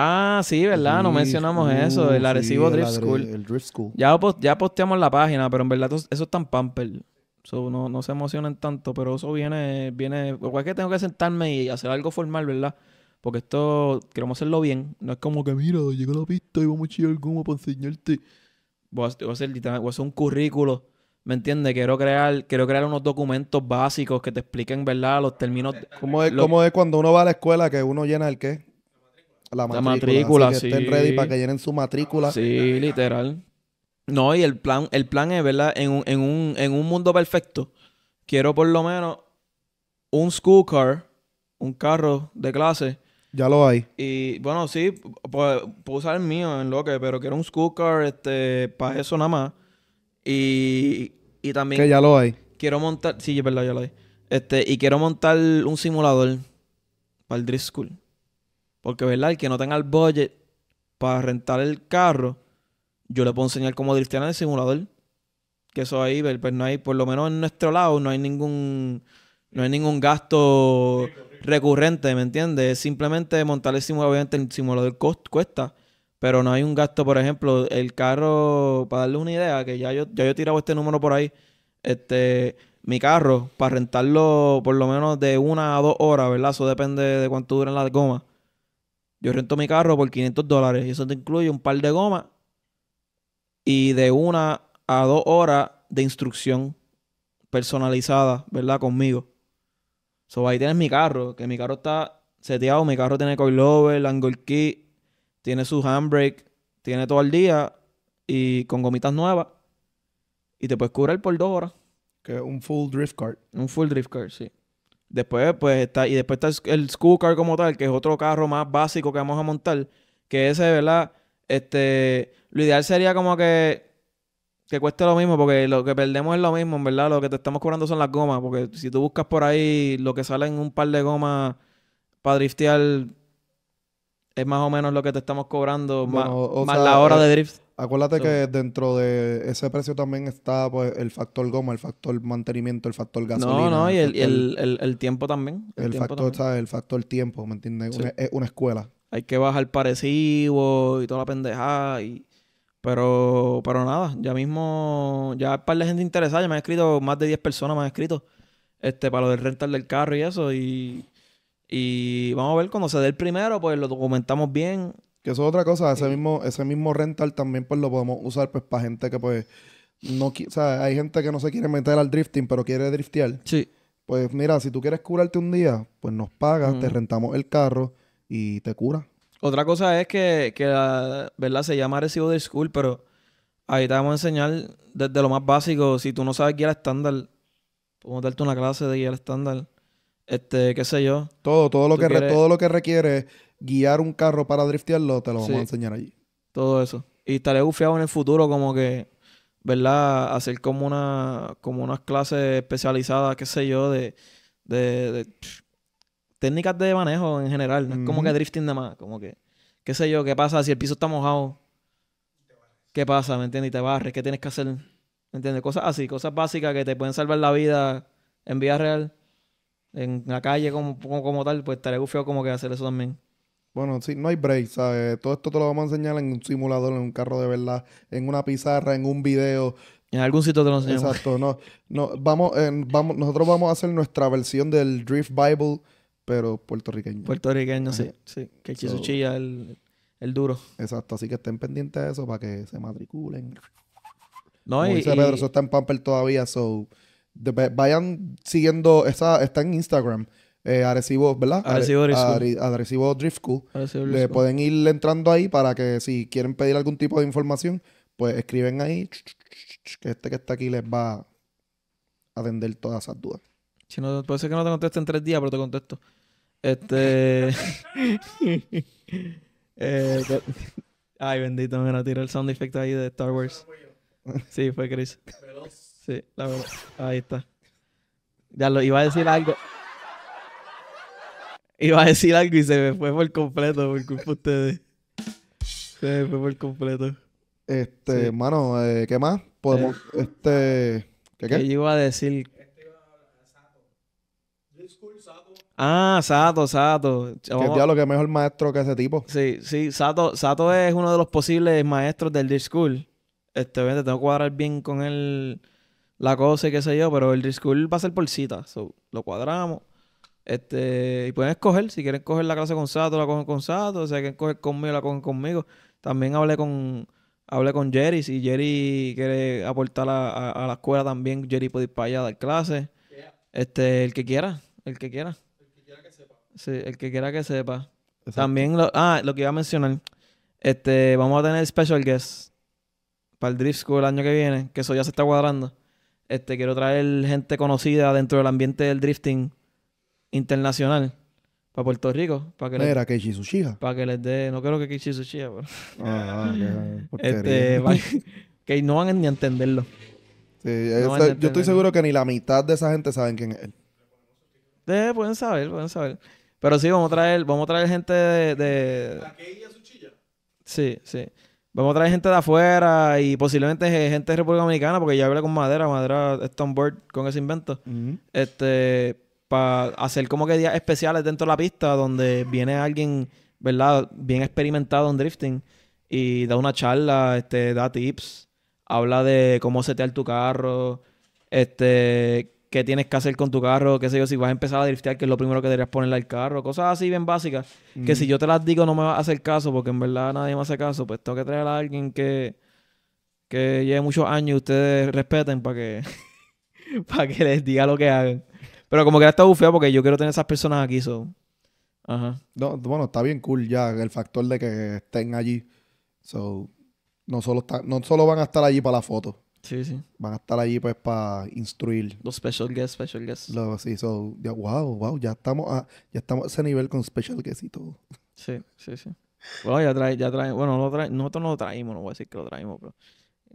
Ah, sí, ¿verdad? No mencionamos eso. El Arecibo Drift, School. Ya, ya posteamos la página, pero en verdad eso es tan pamper. no, se emocionen tanto, pero eso viene... viene Igual que tengo que sentarme y hacer algo formal, ¿verdad? Porque esto queremos hacerlo bien. No es como que, mira, a la pista y vamos a chillar goma para enseñarte. Voy a, hacer, un currículo. ¿Me entiendes? Quiero crear, quiero crear unos documentos básicos que te expliquen, ¿verdad? Los términos. ¿Cómo es, ¿Cómo es cuando uno va a la escuela que uno llena el qué? la matrícula. La que estén ready para que llenen su matrícula. Sí, literal. No, y el plan, el plan es, ¿verdad? En un, mundo perfecto, quiero por lo menos un school car, un carro de clase. Ya lo hay. Y bueno, sí, pues, puedo, usar el mío en lo que, pero quiero un school car este, para eso nada más. Y, también. Que ya lo hay. Quiero montar. Sí, es verdad, ya lo hay. Este, y quiero montar un simulador para el Drift School. Porque, ¿verdad? El que no tenga el budget para rentar el carro, yo le puedo enseñar cómo driftear en el simulador. Que eso ahí, pues no hay, por lo menos en nuestro lado, no hay ningún, no hay ningún gasto recurrente, ¿me entiendes? Simplemente montar el simulador, obviamente el simulador cuesta, pero no hay un gasto, por ejemplo, el carro, para darle una idea, que ya yo, yo he tirado este número por ahí, este, mi carro, para rentarlo por lo menos de una a dos horas, ¿verdad? Eso depende de cuánto dure las gomas yo rento mi carro por 500 dólares y eso te incluye un par de gomas y de una a dos horas de instrucción personalizada, ¿verdad? Conmigo. So ahí tienes mi carro, que mi carro está seteado, mi carro tiene coilover, angle key, tiene su handbrake, tiene todo el día y con gomitas nuevas. Y te puedes cubrir por dos horas. Que un full drift car. Un full drift car, sí. Después, pues está, y después está el car como tal, que es otro carro más básico que vamos a montar. Que ese, ¿verdad? Este, lo ideal sería como que, cueste lo mismo, porque lo que perdemos es lo mismo, en verdad. Lo que te estamos cobrando son las gomas, porque si tú buscas por ahí lo que sale en un par de gomas para driftear, es más o menos lo que te estamos cobrando, más, la hora eh, de drift. Acuérdate que dentro de ese precio también está pues, el factor goma, el factor mantenimiento, el factor gasolina. No, no, y el, el, tiempo también. El, factor, El factor tiempo, ¿me entiendes? es una escuela. Hay que bajar parecido y toda la pendejada. Y... Pero, pero nada, ya mismo, ya hay un par de gente interesada, ya me han escrito, más de 10 personas me han escrito, este, para lo del rental del carro y eso. Y, y vamos a ver cuando se dé el primero, pues lo documentamos bien que eso es otra cosa, ese, mismo, ese mismo rental también pues lo podemos usar pues para gente que pues no o sea, hay gente que no se quiere meter al drifting, pero quiere driftear. Sí. Pues mira, si tú quieres curarte un día, pues nos pagas, te rentamos el carro y te cura. Otra cosa es que, que ¿verdad? Se llama recibo de school, pero ahí te vamos a enseñar desde lo más básico. Si tú no sabes guiar estándar, podemos darte una clase de guiar estándar. Este, qué sé yo. Todo, todo lo que todo lo que requiere guiar un carro para driftearlo, te lo vamos a enseñar allí. Todo eso. Y estaré bufiado en el futuro como que, ¿verdad? Hacer como una como unas clases especializadas, qué sé yo, de, de, técnicas de manejo en general. No es como que drifting de más, como que, qué sé yo, qué pasa si el piso está mojado. ¿Qué pasa? ¿Me entiendes? Y te barres, ¿qué tienes que hacer? ¿Me entiendes? Cosas así, cosas básicas que te pueden salvar la vida en vía real, en la calle como, como, tal, pues estaré bufeado como que hacer eso también. Bueno, sí, no hay break, ¿sabes? Todo esto te lo vamos a enseñar en un simulador, en un carro de verdad, en una pizarra, en un video. En algún sitio te lo enseñamos. Exacto, no. no vamos, vamos, nosotros vamos a hacer nuestra versión del Drift Bible, pero puertorriqueño. Puertorriqueño, sí. sí. Que Chisuchilla, el, el duro. Exacto, así que estén pendientes de eso para que se matriculen. No, y, Pedro, eso está en Pamper todavía, so... vayan siguiendo, esa, está en Instagram eh, Arecibo, ¿verdad? Arecibo, Drift Le pueden ir entrando ahí para que si quieren pedir algún tipo de información, pues escriben ahí que este que está aquí les va a atender todas esas dudas. puede ser que no te conteste en tres días, pero te contesto. Este. Eh, ay, bendito, me tirar el sound effect ahí de Star Wars. Sí, fue Chris. Sí, la verdad. Ahí está. Ya lo iba a decir algo. Iba a decir algo y se me fue por completo por culpa de ustedes. Se me fue por completo. Este, hermano, eh, ¿qué más? Podemos, eh, este... ¿Qué qué? Yo iba a decir... Este ah, Sato, Sato. Que diablo, que mejor maestro que ese tipo. Sí, sí, Sato, Sato es uno de los posibles maestros del Discool. Este, vente, tengo que cuadrar bien con él la cosa y qué sé yo, pero el Discool va a ser por cita. lo cuadramos este, y pueden escoger, si quieren coger la clase con Sato, la cogen con Sato, si quieren coger conmigo, la cogen conmigo. También hablé con, hablé con Jerry, si Jerry quiere aportar a, a, la escuela también, Jerry puede ir para allá a dar clases. Este, el que quiera, el que quiera. El que quiera que sepa. Sí, el que quiera que sepa. También, lo, ah, lo que iba a mencionar, este, vamos a tener special guest para el Drift School el año que viene, que eso ya se está cuadrando. Este, quiero traer gente conocida dentro del ambiente del drifting internacional para Puerto Rico. Para que les, Para que les dé. No creo que ah, ah, este, que no van ni a entenderlo. Sí, yo estoy seguro que ni la mitad de esa gente saben quién es eh, pueden saber, pueden saber. Pero sí, vamos a traer, vamos a traer gente de. de... ¿La Sí, sí. Vamos a traer gente de afuera y posiblemente gente de República Dominicana, porque ya hablé con Madera, Madera está con ese invento. Este para hacer como que días especiales dentro de la pista donde viene alguien, ¿verdad? Bien experimentado en drifting y da una charla, este, da tips, habla de cómo setear tu carro, este, qué tienes que hacer con tu carro, qué sé yo, si vas a empezar a driftear, que es lo primero que deberías ponerle al carro, cosas así bien básicas, que si yo te las digo no me vas a hacer caso, porque en verdad nadie me hace caso, pues tengo que traer a alguien que, que lleve muchos años y ustedes respeten para que, para que les diga lo que hagan. Pero como que ya está bufeado porque yo quiero tener esas personas aquí, so. Ajá. No, bueno, está bien cool ya el factor de que estén allí. So, no solo, no solo van a estar allí para la foto. Sí, sí. Van a estar allí pues para instruir. Los special guests, special guests. sí, so, ya, wow, wow, ya estamos, a, ya estamos ese nivel con special guests y todo. Sí, sí, sí. Bueno, ya trae, ya trae, bueno, nosotros no lo traímos, no voy a decir que lo traímos, pero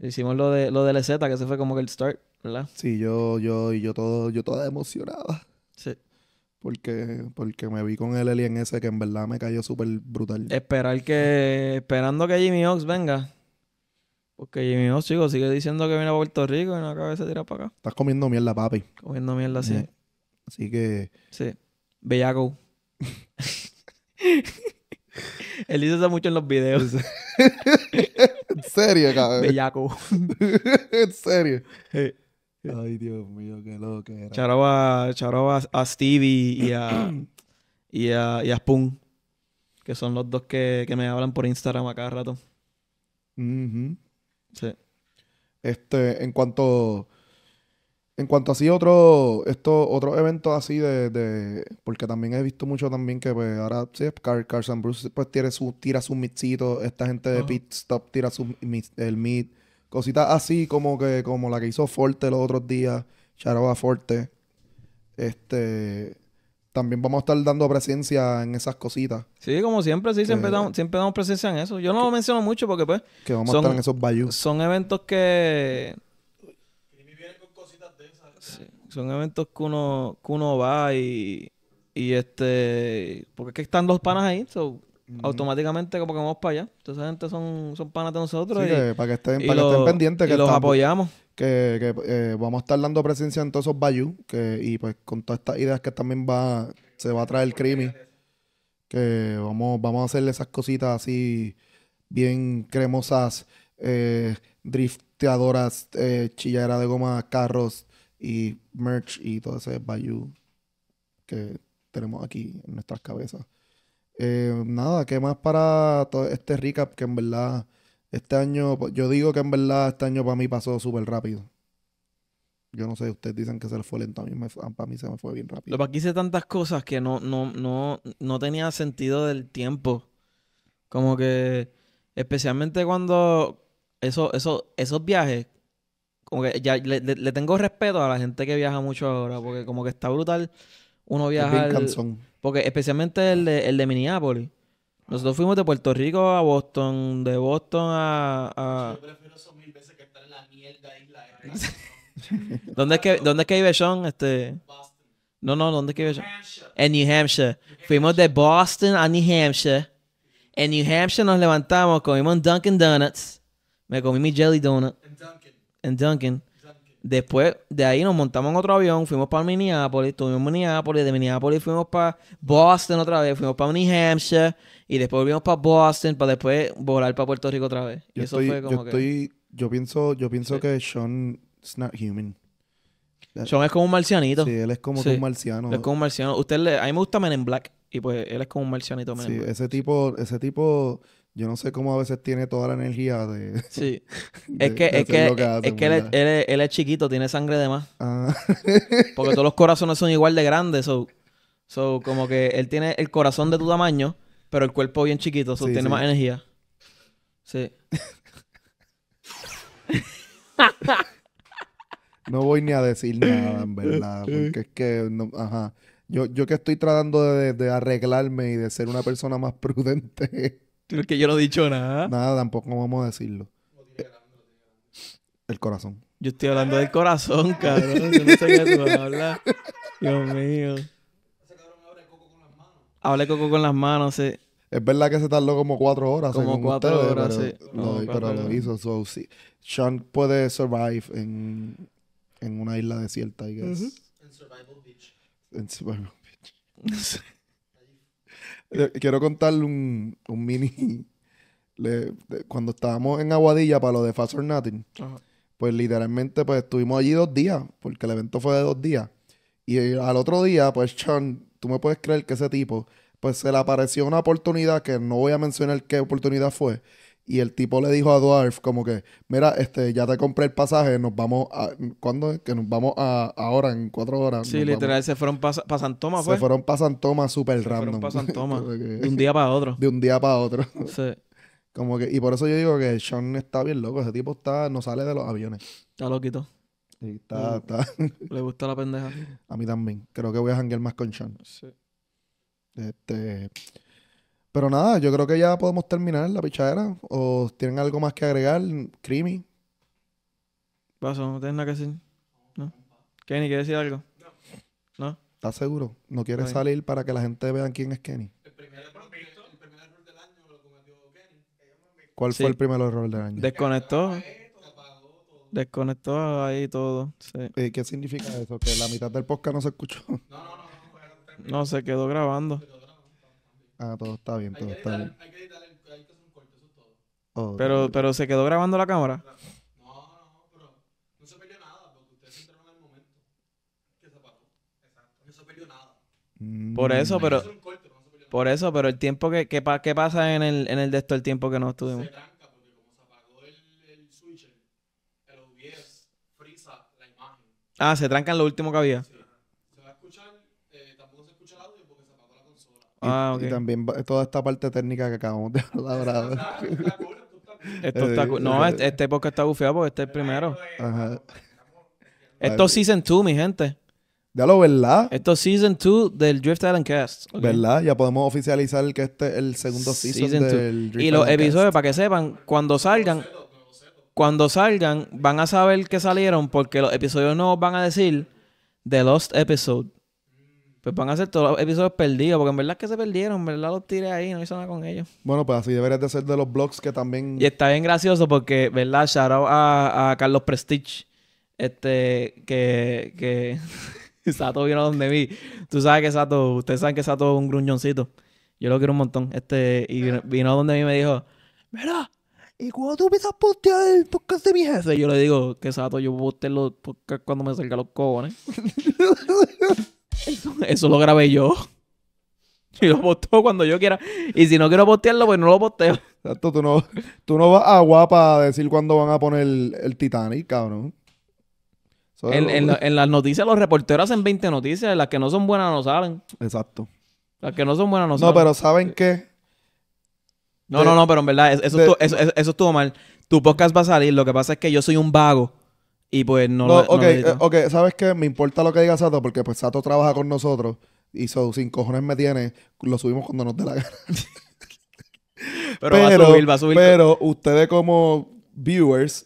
Hicimos lo de lo de LZ que ese fue como que el start, ¿verdad? Sí, yo, yo, y yo todo, yo toda emocionada. Sí. Porque, porque me vi con el alien ese que en verdad me cayó súper brutal. Esperar que. Esperando que Jimmy Ox venga. Porque Jimmy Ox, chicos, sigue diciendo que viene a Puerto Rico y no acaba de tirar para acá. Estás comiendo mierda, papi. Comiendo mierda, sí. así que. Sí. Bellaco. Él dice eso mucho en los videos. en serio, cabrón. Bellaco. en serio. Ay, Dios mío, qué loco era. Charaba, a Stevie y a, y a, y a Spoon, que son los dos que, que, me hablan por Instagram a cada rato. Uh Sí. Este, en cuanto en cuanto así otro, esto, otros eventos así de, Porque también he visto mucho también que pues, ahora sí, Car, Carson Bruce pues su, tira sus esta gente de Pit Stop tira su, el mit, cositas así como que, como la que hizo Forte los otros días, Charaba Forte. Este también vamos a estar dando presencia en esas cositas. Sí, como siempre, sí, siempre, damos, siempre damos presencia en eso. Yo no lo menciono mucho porque pues. Que vamos a estar en esos bayús. Son eventos que son eventos que uno, que uno va y, y este. Porque es que están dos panas ahí, so, automáticamente como que vamos para allá. Entonces, esa gente son, son panas de nosotros. para que estén, para que pendientes. Que los apoyamos. Que, que eh, vamos a estar dando presencia en todos esos bayou. Que, y pues con todas estas ideas que también va se va a traer el crimen... Que vamos, vamos a hacerle esas cositas así bien cremosas, eh, drifteadoras, eh, chillera de goma, carros y merch y todo ese Bayou que tenemos aquí en nuestras cabezas. Eh, nada, ¿qué más para todo este recap? Que en verdad, este año, yo digo que en verdad este año para mí pasó súper rápido. Yo no sé, ustedes dicen que se le fue lento, a mí para mí se me fue bien rápido. lo aquí hice tantas cosas que no, no, no, no tenía sentido del tiempo. Como que, especialmente cuando eso, eso, esos viajes ya le, tengo respeto a la gente que viaja mucho ahora, porque como que está brutal uno viajar. porque especialmente el de, Minneapolis. Nosotros fuimos de Puerto Rico a Boston, de Boston a. Yo prefiero veces que estar en la mierda ¿Dónde, es que, ¿Dónde es Este... No, no, ¿dónde es que vive En New Hampshire. Fuimos de Boston a New Hampshire. En New Hampshire nos levantamos, comimos Dunkin' Donuts. Me comí mi jelly donut en Duncan. Después de ahí nos montamos en otro avión, fuimos para Minneapolis, ...tuvimos Minneapolis, de Minneapolis fuimos para Boston otra vez, fuimos para New Hampshire y después volvimos para Boston para después volar para Puerto Rico otra vez. Y yo eso fue como yo yo pienso, yo pienso que Sean es not human. Sean es como un marcianito. Sí, él es como un marciano. es como un marciano. Usted le, a mí me gusta Men in Black y pues él es como un marcianito Men Sí, ese tipo, ese tipo yo no sé cómo a veces tiene toda la energía de. Sí. es que, es que, es que él, es chiquito, tiene sangre de más. Ah. Porque todos los corazones son igual de grandes. So, so, como que él tiene el corazón de tu tamaño, pero el cuerpo bien chiquito. So, tiene más energía. Sí. no voy ni a decir nada, en verdad. Porque es que. ajá. Yo, yo que estoy tratando de, de arreglarme y de ser una persona más prudente. Creo que yo no he dicho nada. Nada, tampoco vamos a decirlo. El corazón. Yo estoy hablando del corazón, cabrón. no sé qué tú Dios mío. Ese cabrón habla coco con las manos. Habla coco con las manos, sí. Es verdad que se tardó como cuatro horas. Como cuatro horas, sí. No, pero lo hizo. sí. Sean puede survive en, en una isla desierta, I guess. En Survival Beach. En Survival Beach. Quiero contarle un, mini. cuando estábamos en Aguadilla para lo de Fast or Nothing, pues literalmente pues estuvimos allí dos días, porque el evento fue de dos días. Y eh, al otro día, pues Sean, tú me puedes creer que ese tipo, pues se le apareció una oportunidad, que no voy a mencionar qué oportunidad fue, y el tipo le dijo a Dwarf como que, mira, este, ya te compré el pasaje, nos vamos a... ¿Cuándo? Que nos vamos a ahora, en cuatro horas. Sí, literal, se fueron para pa Se fueron para San Tomás súper random. Fueron de un día para otro. De un día para otro. sí. Como que, y por eso yo digo que Sean está bien loco, ese tipo está, no sale de los aviones. Está loquito. Sí, está, está. Le gusta la pendeja. A mí también. Creo que voy a janguear más con Sean. Sí. Este... Pero nada, yo creo que ya podemos terminar la pichadera. ¿O tienen algo más que agregar? Creamy. Paso, no tienes nada que decir. Kenny, quiere decir algo? No. ¿No? ¿Estás seguro? ¿No quieres salir para que la gente vea quién es Kenny? ¿Cuál fue el primer error del año? Desconectó. Desconectó ahí todo. Eh, ¿Qué significa eso? ¿Que la mitad del podcast no se escuchó? No, no, no. No, se quedó grabando. Ah, todo está bien, todo está bien. Hay que editar, hay que hacer un corte, eso es todo. Oh, pero, pero se quedó grabando la cámara. No, no, pero no se perdió nada, porque ustedes entraron en el momento. Que se apagó, Exacto. No se perdió nada. Mm. Por eso, pero. Por eso, pero el tiempo que, ¿Qué pasa en el, en el de esto, el tiempo que no estuvimos. Se tranca, porque como se apagó el, el switcher, el OBS frisa la imagen. Ah, se tranca en lo último que había. Sí. y, ah, también toda esta parte técnica que acabamos de hablar. Esto está, no, este, este está bufeado porque este es el primero. Esto es Season 2, mi gente. Ya lo, ¿verdad? Esto es Season 2 del Drift Island Cast. ¿Verdad? Ya podemos oficializar que este es el segundo season, del Drift Y los episodios, para que sepan, cuando salgan, cuando salgan, van a saber que salieron porque los episodios no van a decir The Lost Episode. Pues van a ser todos los episodios perdidos, porque en verdad que se perdieron, en verdad los tiré ahí, no hice nada con ellos. Bueno, pues así deberías de ser de los blogs que también... Y está bien gracioso porque, ¿verdad? Shout out a, Carlos Prestige, este, que, que Sato vino donde vi. Tú sabes que Sato, ustedes saben que Sato es un gruñoncito. Yo lo quiero un montón. Este, y vino donde vi y me dijo, mira, ¿y cuando tú empiezas a postear el podcast de mi jefe? yo le digo, que Sato, yo posteo los podcasts cuando me salga los cojones. eso, lo grabé yo. Y lo posteo cuando yo quiera. Y si no quiero postearlo, pues no lo posteo. Exacto, tú no, tú vas a guapa a decir cuándo van a poner el, Titanic, cabrón. En, las noticias, los reporteros hacen 20 noticias. Las que no son buenas no salen. Exacto. Las que no son buenas no, salen. No, pero ¿saben qué? No, no, no, pero en verdad, eso estuvo mal. Tu podcast va a salir. Lo que pasa es que yo soy un vago y pues no, no lo. Ok, eh, ok, ¿sabes qué? Me importa lo que diga Sato porque pues Sato trabaja con nosotros y so, sin cojones me tiene, lo subimos cuando nos dé la gana. pero, va a subir, va a subir. Pero ustedes como viewers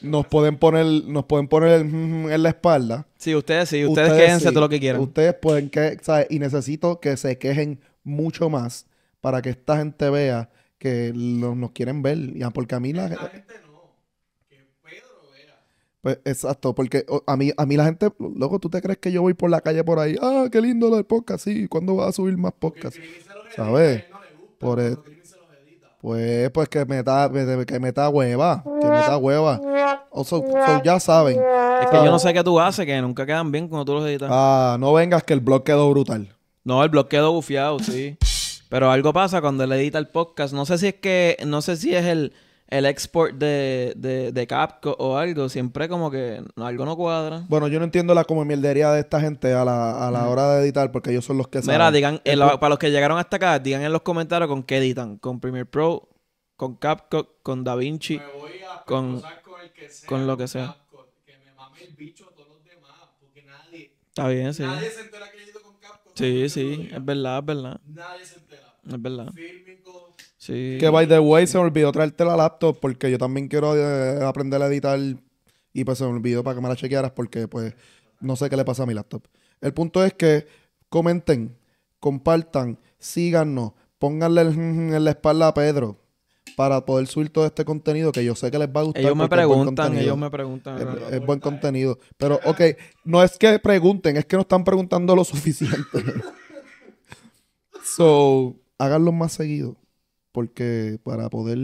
nos pueden poner, nos pueden poner en la espalda. Sí, ustedes sí, ustedes, ustedes todo lo que quieran. Ustedes pueden que, ¿sabes? Y necesito que se quejen mucho más para que esta gente vea que nos quieren ver. Ya, ah, porque a mí gente no pues exacto, porque a mí, a mí la gente, loco, ¿tú te crees que yo voy por la calle por ahí? Ah, qué lindo lo del podcast, sí, ¿cuándo vas a subir más podcast? ¿Sabes? por e- Pues, pues que me pues, da, que me hueva, que me da hueva. O ya saben. Es que yo no sé qué tú haces, que nunca quedan bien cuando tú los editas. Ah, no vengas que el blog quedó brutal. No, el blog quedó bufiado, sí. Pero algo pasa cuando él edita el podcast. No sé si es que, no sé si es el, el export de, de, de o algo, siempre como que algo no cuadra. Bueno, yo no entiendo la como mierdería de esta gente a la, a la hora de editar, porque ellos son los que saben. Mira, digan, eh, para los que llegaron hasta acá, digan en los comentarios con qué editan, con Premiere Pro, con Capcom? con DaVinci, me con, con, lo que sea. que me mame el bicho a todos los demás, porque nadie... Está bien, sí. Nadie se entera que he ido con Capcom. Sí, sí, es verdad, es verdad. Nadie se entera. Es verdad. Filming que by the way, se me olvidó traerte la laptop porque yo también quiero eh, aprender a editar y pues se me olvidó para que me la chequearas porque pues no sé qué le pasa a mi laptop. El punto es que comenten, compartan, síganos, pónganle en la espalda a Pedro para poder subir todo este contenido que yo sé que les va a gustar. Ellos me preguntan, ellos me preguntan. Es, buen contenido. Pero, ok, no es que pregunten, es que no están preguntando lo suficiente. so, háganlo más seguido porque para poder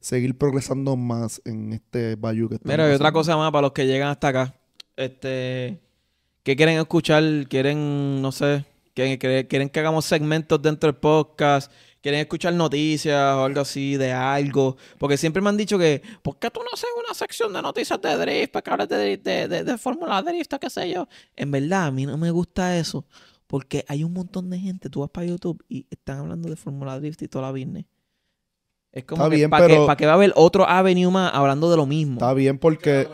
seguir progresando más en este bayou que estamos Mira, y otra cosa más para los que llegan hasta acá. Este, ¿qué quieren escuchar? ¿Quieren, no sé, quieren, quieren que hagamos segmentos dentro del podcast? quieren escuchar noticias o algo así de algo. Porque siempre me han dicho que, ¿por qué tú no haces una sección de noticias de drift? Para que hables de, de, de, Fórmula Drift qué sé yo. En verdad, a mí no me gusta eso. Porque hay un montón de gente, tú vas para YouTube y están hablando de Fórmula Drift y toda la business. Es como está ¿para, pero... ¿para va a haber otro Avenue más hablando de lo mismo? Está bien porque...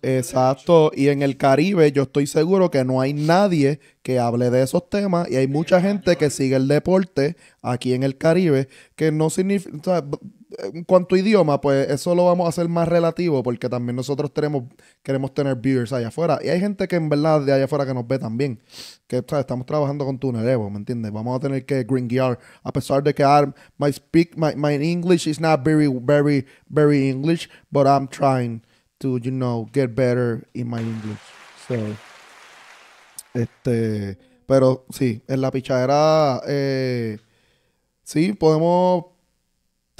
Exacto, y en el Caribe yo estoy seguro que no hay nadie que hable de esos temas y hay mucha gente que sigue el deporte aquí en el Caribe que no significa, en cuanto a idioma, pues eso lo vamos a hacer más relativo porque también nosotros tenemos, queremos tener viewers allá afuera. Y hay gente que en verdad de allá afuera que nos ve también. Que estamos trabajando con Tunerevo, ¿me entiendes? Vamos a tener que gringuear. A pesar de que my, speak, my, my English is not very, very, very English, but I'm trying to, you know, get better in my English. So, este, pero sí, en la pichadera, eh, sí, podemos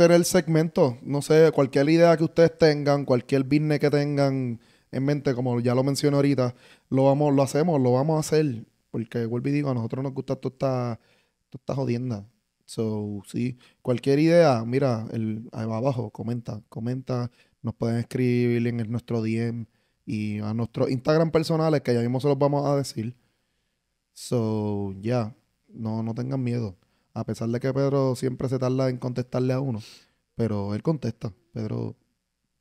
el segmento, No sé, cualquier idea que ustedes tengan, cualquier business que tengan en mente, como ya lo mencioné ahorita, lo vamos, lo hacemos, lo vamos a hacer. Porque vuelvo y digo, a nosotros nos gusta toda esta, jodienda. So, sí, cualquier idea, mira, el, abajo, comenta, comenta, nos pueden escribir en nuestro DM y a nuestro Instagram personales, que ya mismo se los vamos a decir. So, ya, no, no tengan miedo. A pesar de que Pedro siempre se tarda en contestarle a uno, pero él contesta. Pedro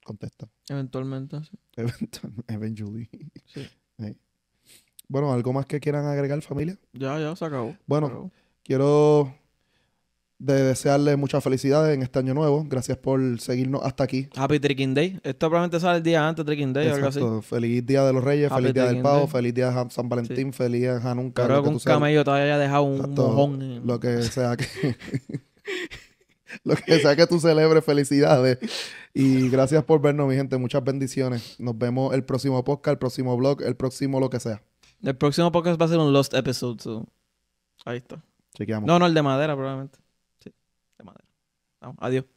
contesta. Eventualmente, sí. Eventualmente, eventually. Sí. Bueno, ¿algo más que quieran agregar, familia? Ya, ya, se acabó. Bueno, quiero de desearle muchas felicidades en este año nuevo. Gracias por seguirnos hasta aquí. Happy Tricking Day. Esto probablemente sale el día antes de Tricking Day o algo así. Feliz Día de los Reyes, feliz Día del Pavo, feliz Día de San Valentín, feliz Día Creo que un camello todavía haya dejado un Lo que sea que... lo que sea que tú celebres, felicidades. Y gracias por vernos, mi gente. Muchas bendiciones. Nos vemos el próximo podcast, el próximo blog, el próximo lo que sea. El próximo podcast va a ser un Lost Episode. Ahí está. Chequeamos. No, no, el de madera probablemente adiós.